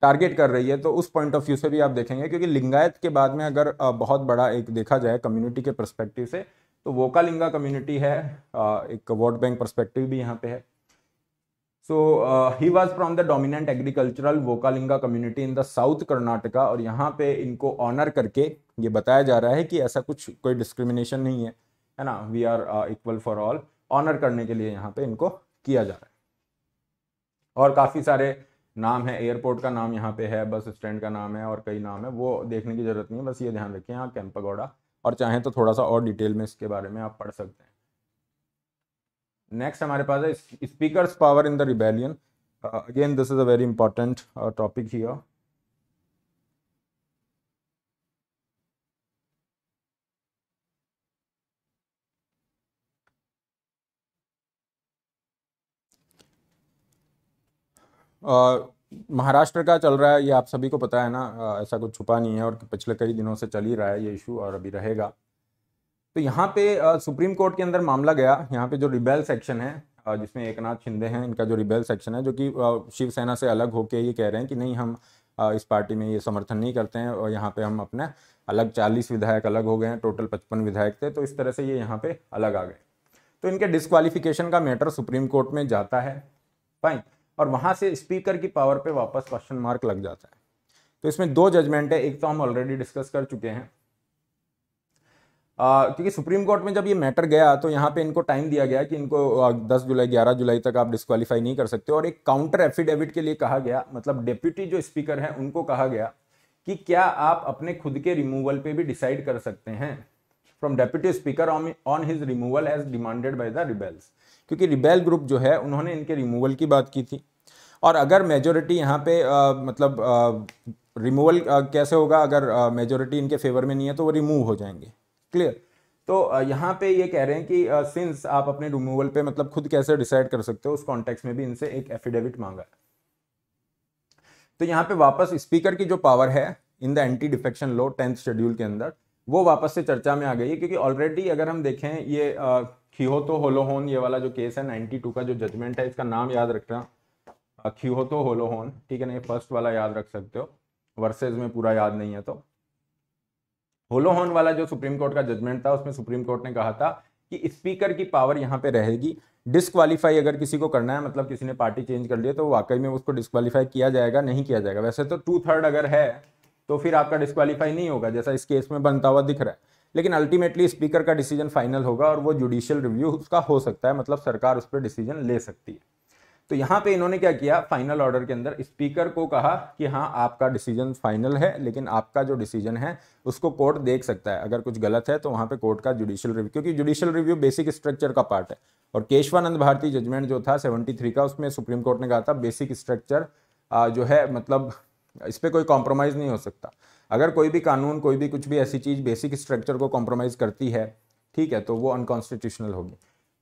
टारगेट uh, कर रही है तो उस पॉइंट ऑफ व्यू से भी आप देखेंगे क्योंकि लिंगायत के बाद में अगर uh, बहुत बड़ा एक देखा जाए कम्युनिटी के परस्पेक्टिव से तो वोकालिंगा कम्युनिटी है एक वोट बैंक परस्पेक्टिव भी यहाँ पे है so he was from the dominant agricultural Vokkaliga community in the south Karnataka और यहाँ पे इनको ऑनर करके ये बताया जा रहा है कि ऐसा कुछ कोई डिस्क्रिमिनेशन नहीं है है ना we are equal for all honour करने के लिए यहाँ पे इनको किया जा रहा है और काफ़ी सारे नाम है एयरपोर्ट का नाम यहाँ पे है बस स्टैंड का नाम है और कई नाम है वो देखने की ज़रूरत नहीं है बस ये ध्यान रखिए यहाँ कैंपागौड़ा और चाहें तो थोड़ा सा और डिटेल में इसके बारे में आप पढ़ सकते हैं नेक्स्ट हमारे पास है speaker power in the rebellion again this is a very important topic here Maharashtra का चल रहा है ये आप सभी को पता है ना ऐसा कुछ छुपा नहीं है और पिछले कई दिनों से चल ही रहा है ये इशू और अभी रहेगा तो यहाँ पे सुप्रीम कोर्ट के अंदर मामला गया यहाँ पे जो रिबेल सेक्शन है जिसमें एक नाथ शिंदे हैं इनका जो रिबेल सेक्शन है जो कि शिवसेना से अलग होके ये कह रहे हैं कि नहीं हम इस पार्टी में ये समर्थन नहीं करते हैं और यहाँ पे हम अपने अलग चालीस विधायक अलग हो गए हैं टोटल पचपन विधायक थे तो इस तरह से ये यहाँ पे अलग आ गए तो इनके डिस्कवालिफ़िकेशन का मैटर सुप्रीम कोर्ट में जाता है फाइन और वहां से स्पीकर की पावर पे वापस क्वेश्चन मार्क लग जाता है तो इसमें दो जजमेंट है एक तो हम ऑलरेडी डिस्कस कर चुके हैं आ, क्योंकि सुप्रीम कोर्ट में जब ये मैटर गया तो यहाँ पे इनको टाइम दिया गया कि इनको दस जुलाई ग्यारह जुलाई तक आप डिस्कालीफाई नहीं कर सकते और एक काउंटर एफिडेविट के लिए कहा गया मतलब डेप्यूटी जो स्पीकर है उनको कहा गया कि क्या आप अपने खुद के रिमूवल पे भी डिसाइड कर सकते हैं from deputy speaker on his removal as demanded by the rebels क्योंकि रिबेल ग्रुप जो है उन्होंने इनके रिमूवल की बात की थी और अगर मेजोरिटी यहाँ पे आ, मतलब रिमूवल कैसे होगा अगर मेजोरिटी इनके फेवर में नहीं है तो वो रिमूव हो जाएंगे क्लियर तो यहाँ पे ये कह रहे हैं कि सिंस आप अपने रिमूवल पे मतलब खुद कैसे डिसाइड कर सकते हो उस कॉन्टेक्स्ट में भी इनसे एक एफिडेविट मांगा है तो यहाँ पे वापस स्पीकर की जो पावर है in the anti defection law tenth schedule के अंदर वो वापस से चर्चा में आ गई है क्योंकि ऑलरेडी अगर हम देखें ये खिहोतो होलोहोन ये वाला जो केस है नाइनटी टू का जो जजमेंट है इसका नाम याद रखना तो होलोहोन ठीक है ना ये फर्स्ट वाला याद रख सकते हो वर्सेज में पूरा याद नहीं है तो होलोहोन वाला जो सुप्रीम कोर्ट का जजमेंट था उसमें सुप्रीम कोर्ट ने कहा था कि स्पीकर की पावर यहाँ पे रहेगी डिसक्वालीफाई अगर किसी को करना है मतलब किसी ने पार्टी चेंज कर लिया तो वाकई में उसको डिसक्वालीफाई किया जाएगा नहीं किया जाएगा वैसे तो टू थर्ड अगर है तो फिर आपका डिस्कवालीफाई नहीं होगा जैसा इस केस में बनता हुआ दिख रहा है लेकिन अल्टीमेटली स्पीकर का डिसीजन फाइनल होगा और वो जुडिशियल रिव्यू उसका हो सकता है मतलब सरकार उस पर डिसीजन ले सकती है तो यहाँ पे इन्होंने क्या किया फाइनल ऑर्डर के अंदर स्पीकर को कहा कि हाँ आपका डिसीजन फाइनल है लेकिन आपका जो डिसीजन है उसको कोर्ट देख सकता है अगर कुछ गलत है तो वहाँ पे कोर्ट का जुडिशियल रिव्यू क्योंकि जुडिशियल रिव्यू बेसिक स्ट्रक्चर का पार्ट है और केशवानंद भारती जजमेंट जो था सेवेंटी का उसमें सुप्रीम कोर्ट ने कहा था बेसिक स्ट्रक्चर जो है मतलब इस पर कोई कॉम्प्रोमाइज़ नहीं हो सकता अगर कोई भी कानून कोई भी कुछ भी ऐसी चीज़ बेसिक स्ट्रक्चर को कॉम्प्रोमाइज़ करती है ठीक है तो वो अनकॉन्स्टिट्यूशनल होगी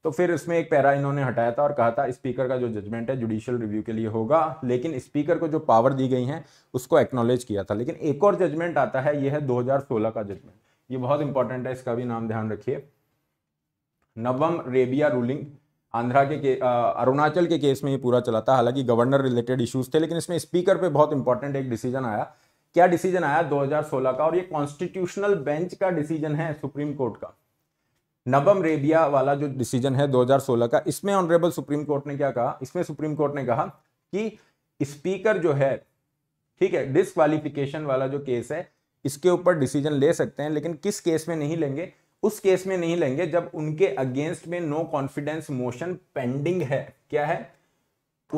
तो फिर इसमें एक पैरा इन्होंने हटाया था और कहा था स्पीकर का जो जजमेंट है जुडिशियल रिव्यू के लिए होगा लेकिन स्पीकर को जो पावर दी गई है उसको एक्नोलेज किया था लेकिन एक और जजमेंट आता है यह है 2016 का जजमेंट ये बहुत इंपॉर्टेंट है इसका भी नाम ध्यान रखिए नवम रेबिया रूलिंग आंध्रा के, के अरुणाचल के केस में ये पूरा चला था हालांकि गवर्नर रिलेटेड इश्यूज थे लेकिन इसमें स्पीकर पे बहुत इंपॉर्टेंट एक डिसीजन आया क्या डिसीजन आया 2016 का और ये कॉन्स्टिट्यूशनल बेंच का डिसीजन है सुप्रीम कोर्ट का नबम रेबिया वाला जो डिसीजन है 2016 का इसमें ऑनरेबल सुप्रीम कोर्ट ने क्या कहा इसमें सुप्रीम कोर्ट ने कहा कि स्पीकर जो है ठीक है डिसक्वालिफिकेशन वाला जो केस है इसके ऊपर डिसीजन ले सकते हैं लेकिन किस केस में नहीं लेंगे उस केस में नहीं लेंगे जब उनके अगेंस्ट में नो कॉन्फिडेंस मोशन पेंडिंग है क्या है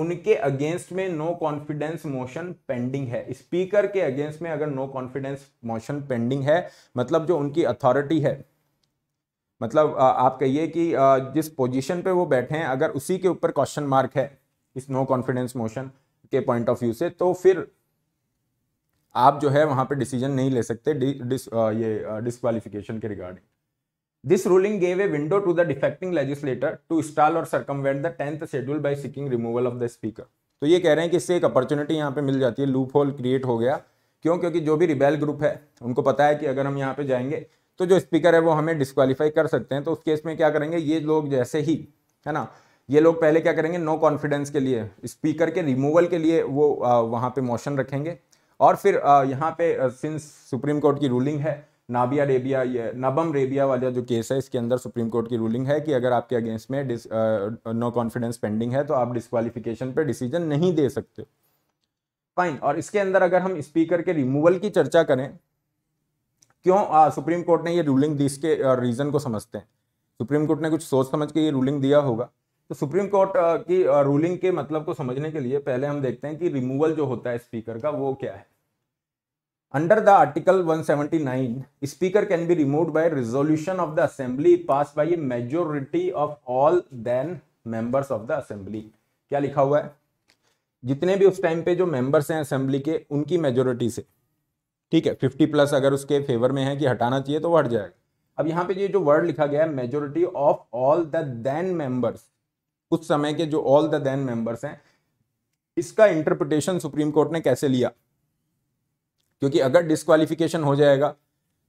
उनके अगेंस्ट में नो कॉन्फिडेंस मोशन पेंडिंग है स्पीकर के अगेंस्ट में अगर नो कॉन्फिडेंस मोशन पेंडिंग है मतलब जो उनकी अथॉरिटी है मतलब आप कहिए कि जिस पोजीशन पे वो बैठे हैं अगर उसी के ऊपर क्वेश्चन मार्क है इस नो कॉन्फिडेंस मोशन के पॉइंट ऑफ व्यू से तो फिर आप जो है वहां पे डिसीजन नहीं ले सकते डि, ये के regarding This ruling gave a window to the defecting legislator to stall or circumvent the 10th schedule by seeking removal of the speaker. तो ये कह रहे हैं कि इससे एक अपॉर्चुनिटी यहाँ पे मिल जाती है लूप होल क्रिएट हो गया क्यों क्योंकि जो भी रिबेल ग्रुप है उनको पता है कि अगर हम यहाँ पे जाएंगे तो जो स्पीकर है वो हमें डिस्कवालीफाई कर सकते हैं तो उस केस में क्या करेंगे ये लोग जैसे ही है ना ये लोग पहले क्या करेंगे नो no कॉन्फिडेंस के लिए स्पीकर के रिमूवल के लिए वो वहाँ पे मोशन रखेंगे और फिर यहाँ पे सिंस सुप्रीम कोर्ट की रूलिंग है नाबिया रेबिया ये नबम रेबिया वाला जो केस है इसके अंदर सुप्रीम कोर्ट की रूलिंग है कि अगर आपके अगेंस्ट में डिस नो कॉन्फिडेंस पेंडिंग है तो आप डिस्कालिफिकेशन पे डिसीजन नहीं दे सकते फाइन और इसके अंदर अगर हम स्पीकर के रिमूवल की चर्चा करें क्यों आ, सुप्रीम कोर्ट ने ये रूलिंग दी इसके रीज़न को समझते हैं सुप्रीम कोर्ट ने कुछ सोच समझ के ये रूलिंग दिया होगा तो सुप्रीम कोर्ट की रूलिंग के मतलब को समझने के लिए पहले हम देखते हैं कि रिमूवल जो होता है स्पीकर का वो क्या है under the article 179, speaker can be removed by resolution of the assembly passed by a majority of all then members of the assembly क्या लिखा हुआ है जितने भी उस टाइम पे जो मेंबर्स हैं असेंबली के उनकी मेजोरिटी से ठीक है 50 प्लस अगर उसके फेवर में है कि हटाना चाहिए तो हट जाएगा अब यहाँ पे ये जो वर्ड लिखा गया है majority of all the then members उस समय के जो ऑल द देन मेंबर्स हैं इसका इंटरप्रिटेशन सुप्रीम कोर्ट ने कैसे लिया क्योंकि अगर डिस्कवालिफिकेशन हो जाएगा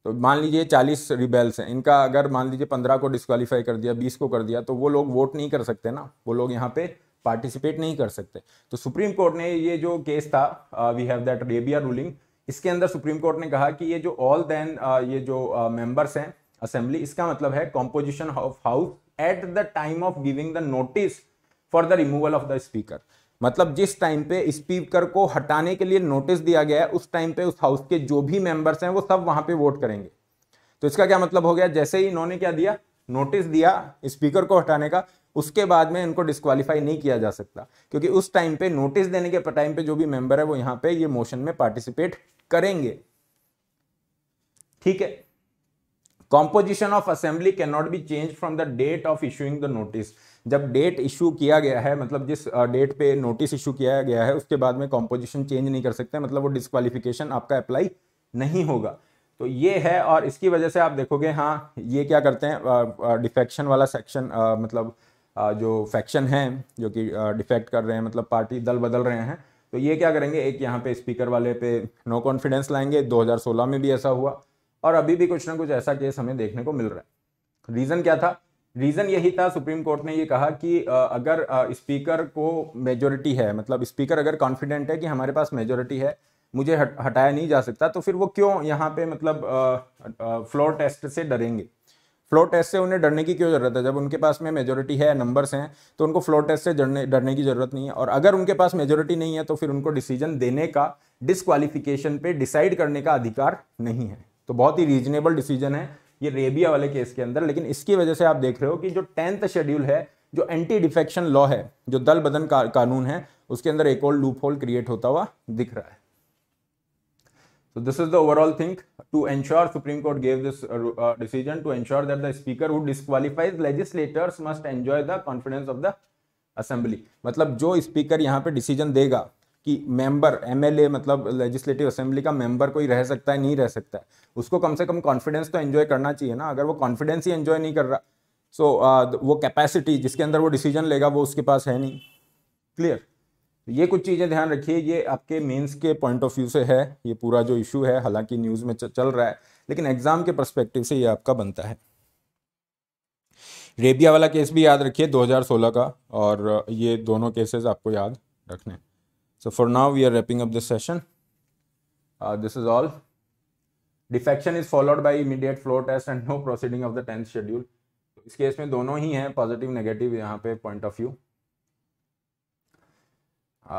तो मान लीजिए चालीस रिबेल्स हैं इनका अगर मान लीजिए पंद्रह को डिस्कवालीफाई कर दिया बीस को कर दिया तो वो लोग वोट नहीं कर सकते ना वो लोग यहाँ पे पार्टिसिपेट नहीं कर सकते तो सुप्रीम कोर्ट ने ये जो केस था we have that Rebia ruling इसके अंदर सुप्रीम कोर्ट ने कहा कि ये जो ऑल देन uh, ये जो मेंबर्स uh, हैं असेंबली इसका मतलब है composition of house at the time of giving the notice for the removal of the speaker मतलब जिस टाइम पे स्पीकर को हटाने के लिए नोटिस दिया गया है उस टाइम पे उस हाउस के जो भी मेंबर्स हैं वो सब वहां पे वोट करेंगे तो इसका क्या मतलब हो गया जैसे ही इन्होंने क्या दिया नोटिस दिया स्पीकर को हटाने का उसके बाद में इनको डिस्कालीफाई नहीं किया जा सकता क्योंकि उस टाइम पे नोटिस देने के टाइम पे जो भी मेंबर है वो यहां पे ये मोशन में पार्टिसिपेट करेंगे ठीक है of assembly can not be change from the date of issuing the notice जब डेट इशू किया गया है मतलब जिस डेट पे नोटिस इशू किया गया है उसके बाद में कॉम्पोजिशन चेंज नहीं कर सकते मतलब वो डिस्कालिफिकेशन आपका अप्लाई नहीं होगा तो ये है और इसकी वजह से आप देखोगे हाँ ये क्या करते हैं डिफेक्शन वाला सेक्शन मतलब आ, जो फैक्शन है जो कि डिफेक्ट कर रहे हैं मतलब पार्टी दल बदल रहे हैं तो ये क्या करेंगे एक यहाँ पे स्पीकर वाले पे नो कॉन्फिडेंस लाएंगे 2016 में भी ऐसा हुआ और अभी भी कुछ ना कुछ ऐसा केस हमें देखने को मिल रहा है रीज़न क्या था रीज़न यही था सुप्रीम कोर्ट ने ये कहा कि अगर स्पीकर को मेजोरिटी है मतलब स्पीकर अगर कॉन्फिडेंट है कि हमारे पास मेजोरिटी है मुझे हट, हटाया नहीं जा सकता तो फिर वो क्यों यहाँ पे मतलब फ्लोर टेस्ट से डरेंगे फ्लोर टेस्ट से उन्हें डरने की क्यों ज़रूरत है जब उनके पास में मेजोरिटी है नंबर्स हैं तो उनको फ्लोर टेस्ट से डरने डरने की ज़रूरत नहीं है और अगर उनके पास मेजोरिटी नहीं है तो फिर उनको डिसीजन देने का डिसक्वालिफिकेशन पे डिसाइड करने का अधिकार नहीं है तो बहुत ही रीजनेबल डिसीजन है ये रेबिया वाले केस के अंदर लेकिन इसकी वजह से आप देख रहे हो कि जो टेंथ शेड्यूल है जो एंटी डिफेक्शन लॉ है जो दल बदन का, कानून है उसके अंदर एक और लूप होल क्रिएट होता हुआ दिख रहा है so this is the overall think to ensure supreme court gave this decision to ensure that the speaker who disqualifies legislators must enjoy the confidence of the assembly मतलब जो speaker यहां पे decision देगा कि मेंबर एमएलए मतलब legislative assembly का member कोई रह सकता है नहीं रह सकता है उसको कम से कम कॉन्फिडेंस तो एन्जॉय करना चाहिए ना अगर वो कॉन्फिडेंस ही एंजॉय नहीं कर रहा सो so, uh, वो कैपेसिटी जिसके अंदर वो डिसीजन लेगा वो उसके पास है नहीं क्लियर तो ये कुछ चीज़ें ध्यान रखिए ये आपके मेंस के पॉइंट ऑफ व्यू से है ये पूरा जो इशू है हालांकि न्यूज़ में चल रहा है लेकिन एग्ज़ाम के परस्पेक्टिव से ये आपका बनता है रेबिया वाला केस भी याद रखिए 2016 का और ये दोनों केसेस आपको याद रखने हैं So for now we are wrapping up this session. Uh, this is all. Defection is followed by immediate floor test and no proceeding of the tenth schedule इस केस में दोनों ही हैं पॉजिटिव नेगेटिव यहाँ पे पॉइंट ऑफ व्यू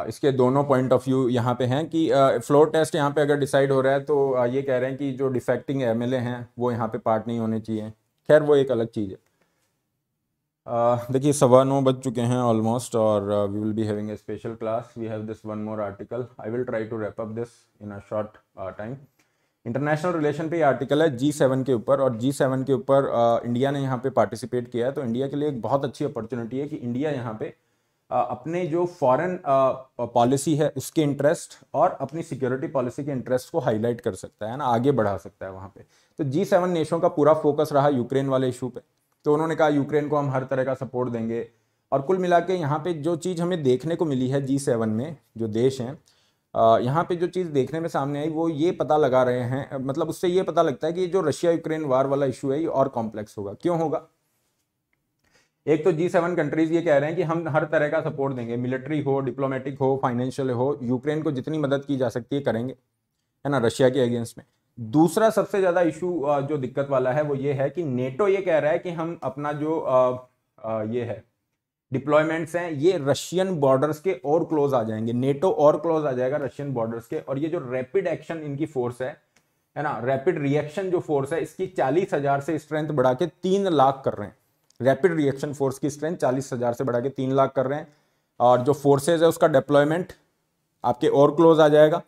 इसके दोनों point of view यहाँ पे हैं कि फ्लो uh, टेस्ट यहाँ पे अगर डिसाइड हो रहा है तो आ, uh, ये कह रहे हैं कि जो डिफेक्टिंग एमएलए हैं वो यहाँ पे पार्ट नहीं होने चाहिए खैर वो एक अलग चीज़ है Uh, देखिए सवा नौ बज चुके हैं ऑलमोस्ट और we will be having a special class we have this one more article I will try to wrap up this in a short time international relation पे ये आर्टिकल है जी सेवन के ऊपर और जी सेवन के ऊपर इंडिया uh, ने यहाँ पे पार्टिसिपेट किया है तो इंडिया के लिए एक बहुत अच्छी अपॉर्चुनिटी है कि इंडिया यहाँ पे आ, uh, अपने जो फॉरेन पॉलिसी है उसके इंटरेस्ट और अपनी सिक्योरिटी पॉलिसी के इंटरेस्ट को हाईलाइट कर सकता है ना आगे बढ़ा सकता है वहाँ पे तो जी सेवन नेशों का पूरा फोकस रहा यूक्रेन वाले इशू पे तो उन्होंने कहा यूक्रेन को हम हर तरह का सपोर्ट देंगे और कुल मिला के यहाँ पर जो चीज़ हमें देखने को मिली है जी सेवन में जो देश हैं यहाँ पे जो चीज़ देखने में सामने आई वो ये पता लगा रहे हैं मतलब उससे ये पता लगता है कि जो रशिया यूक्रेन वार वाला इशू है ये और कॉम्प्लेक्स होगा क्यों होगा एक तो जी सेवन कंट्रीज ये कह रहे हैं कि हम हर तरह का सपोर्ट देंगे मिलिट्री हो डिप्लोमेटिक हो फाइनेंशियल हो यूक्रेन को जितनी मदद की जा सकती है करेंगे है ना रशिया के अगेंस्ट में दूसरा सबसे ज़्यादा इशू जो दिक्कत वाला है वो ये है कि नेटो ये कह रहा है कि हम अपना जो ये है डिप्लॉयमेंट्स हैं ये रशियन बॉर्डर्स के और क्लोज आ जाएंगे नेटो और क्लोज आ जाएगा रशियन बॉर्डर्स के और ये जो रैपिड एक्शन इनकी फोर्स है है ना रैपिड रिएक्शन जो फोर्स है इसकी चालीस हजार से स्ट्रेंथ बढ़ा के तीन लाख कर रहे हैं रैपिड रिएक्शन फोर्स की स्ट्रेंथ चालीस हजार से बढ़ा के तीन लाख कर रहे हैं और जो फोर्सेज है उसका डिप्लॉयमेंट आपके और क्लोज आ जाएगा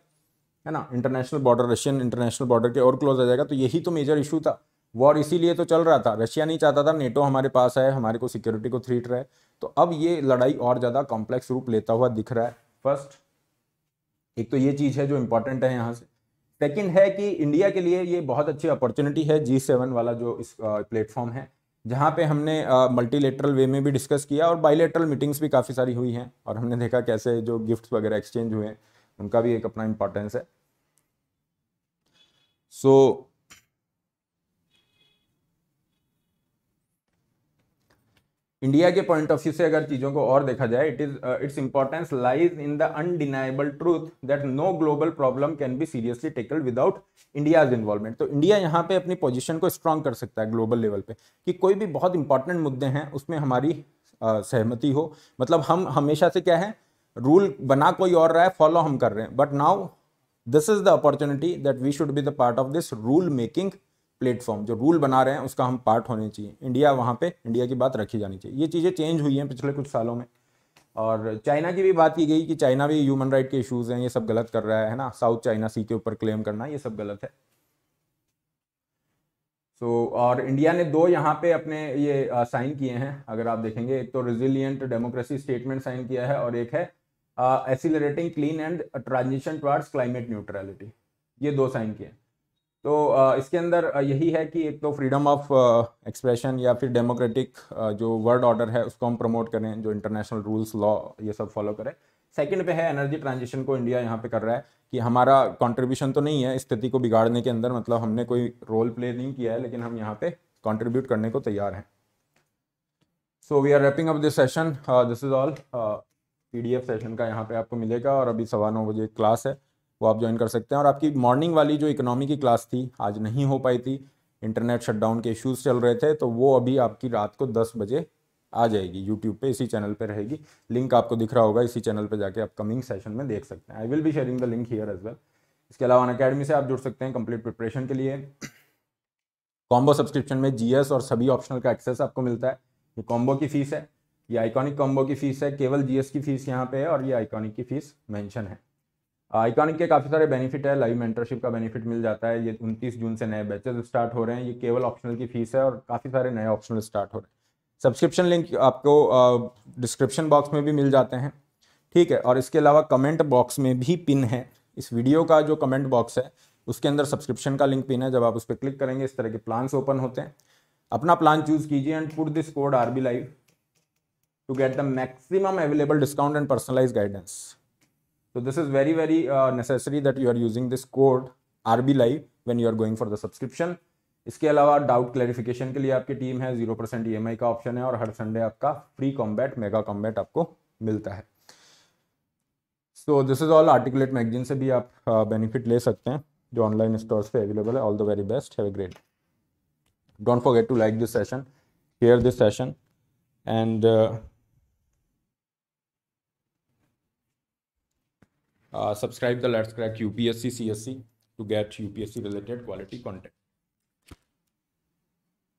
है ना international border Russian international border के और क्लोज आ जाएगा तो यही तो मेजर इशू था वॉर इसीलिए तो चल रहा था रशिया नहीं चाहता था नेटो हमारे पास है हमारे को सिक्योरिटी को थ्रीट रहा है तो अब ये लड़ाई और ज़्यादा कॉम्प्लेक्स रूप लेता हुआ दिख रहा है फर्स्ट एक तो ये चीज़ है जो इंपॉर्टेंट है यहाँ से सेकेंड है कि इंडिया के लिए ये बहुत अच्छी अपॉर्चुनिटी है जी सेवन वाला जो इस प्लेटफॉर्म है जहाँ पे हमने मल्टीलेटरल वे में भी डिस्कस किया और बाइलेटरल मीटिंग्स भी काफ़ी सारी हुई हैं और हमने देखा कैसे जो गिफ्ट्स वगैरह एक्सचेंज हुए हैं उनका भी एक अपना इंपॉर्टेंस है सो इंडिया के पॉइंट ऑफ व्यू से अगर चीज़ों को और देखा जाए it is its importance lies in the undeniable truth that no global problem can be seriously tackle without India involvement तो इंडिया यहाँ पे अपनी पोजीशन को स्ट्रांग कर सकता है ग्लोबल लेवल पे कि कोई भी बहुत इंपॉर्टेंट मुद्दे हैं उसमें हमारी आ, uh, सहमति हो मतलब हम हमेशा से क्या है रूल बना कोई और रहा है फॉलो हम कर रहे हैं but now this is the opportunity that we should be the part of this rule making platform जो रूल बना रहे हैं उसका हम पार्ट होने चाहिए इंडिया वहाँ पे इंडिया की बात रखी जानी चाहिए ये चीज़ें चेंज हुई हैं पिछले कुछ सालों में और चाइना की भी बात की गई कि चाइना भी ह्यूमन राइट के इशूज़ हैं ये सब गलत कर रहा है ना साउथ चाइना सी के ऊपर क्लेम करना ये सब गलत है सो so, और इंडिया ने दो यहाँ पे अपने ये साइन uh, किए हैं अगर आप देखेंगे एक तो रेजिलियंट डेमोक्रेसी स्टेटमेंट साइन किया है और एक है accelerating clean and transition towards climate neutrality ये दो साइन के तो uh, इसके अंदर uh, यही है कि एक तो फ्रीडम ऑफ एक्सप्रेशन या फिर डेमोक्रेटिक uh, जो वर्ल्ड ऑर्डर है उसको हम प्रमोट करें जो इंटरनेशनल रूल्स लॉ ये सब फॉलो करें सेकंड पे है एनर्जी ट्रांजिशन को इंडिया यहाँ पे कर रहा है कि हमारा कंट्रीब्यूशन तो नहीं है स्थिति को बिगाड़ने के अंदर मतलब हमने कोई रोल प्ले नहीं किया है लेकिन हम यहाँ पे कंट्रीब्यूट करने को तैयार हैं so we are wrapping up this session this is all PDF session का यहाँ पे आपको मिलेगा और अभी सवा नौ बजे क्लास है वो आप ज्वाइन कर सकते हैं और आपकी मॉर्निंग वाली जो इकोनॉमी की क्लास थी आज नहीं हो पाई थी इंटरनेट शटडाउन के इश्यूज़ चल रहे थे तो वो अभी आपकी रात को दस बजे आ जाएगी यूट्यूब पे इसी चैनल पे रहेगी लिंक आपको दिख रहा होगा इसी चैनल पे जाके आप कमिंग सेशन में देख सकते हैं I will be sharing the link here as well इसके अलावा अन अकेडमी से आप जुड़ सकते हैं कंप्लीट प्रिपरेशन के लिए कॉम्बो सब्सक्रिप्शन में जीएस और सभी ऑप्शनल का एक्सेस आपको मिलता है ये कॉम्बो की फीस है ये आइकॉनिक कॉम्बो की फीस है केवल जीएस की फीस यहाँ पे है और ये आइकॉनिक की फीस मेंशन है आइकॉनिक के काफ़ी सारे बेनिफिट है लाइव मेंटरशिप का बेनिफिट मिल जाता है ये 29 जून से नए बैचेस स्टार्ट हो रहे हैं ये केवल ऑप्शनल की फीस है और काफ़ी सारे नए ऑप्शनल स्टार्ट हो रहे हैं सब्सक्रिप्शन लिंक आपको डिस्क्रिप्शन बॉक्स में भी मिल जाते हैं ठीक है और इसके अलावा कमेंट बॉक्स में भी पिन है इस वीडियो का जो कमेंट बॉक्स है उसके अंदर सब्सक्रिप्शन का लिंक पिन है जब आप उस पर क्लिक करेंगे इस तरह के प्लान्स ओपन होते हैं अपना प्लान चूज़ कीजिए and put this code R B live to get the maximum available discount and personalized guidance. So this is very, very uh, necessary that you are using this code RB Live when you are going for the subscription. इसके अलावा doubt clarification के लिए आपकी team है zero percent ई का option है और हर संडे आपका फ्री कॉम्बैट मेगा कॉम्बैट आपको मिलता है so this is all articulate magazine से भी आप बेनिफिट uh, ले सकते हैं जो ऑनलाइन स्टोर्स पे अवेलेबल है all the very best have great don't forget to like this session here this session and Uh, subscribe the Let's Crack UPSC CSC to get UPSC related quality content.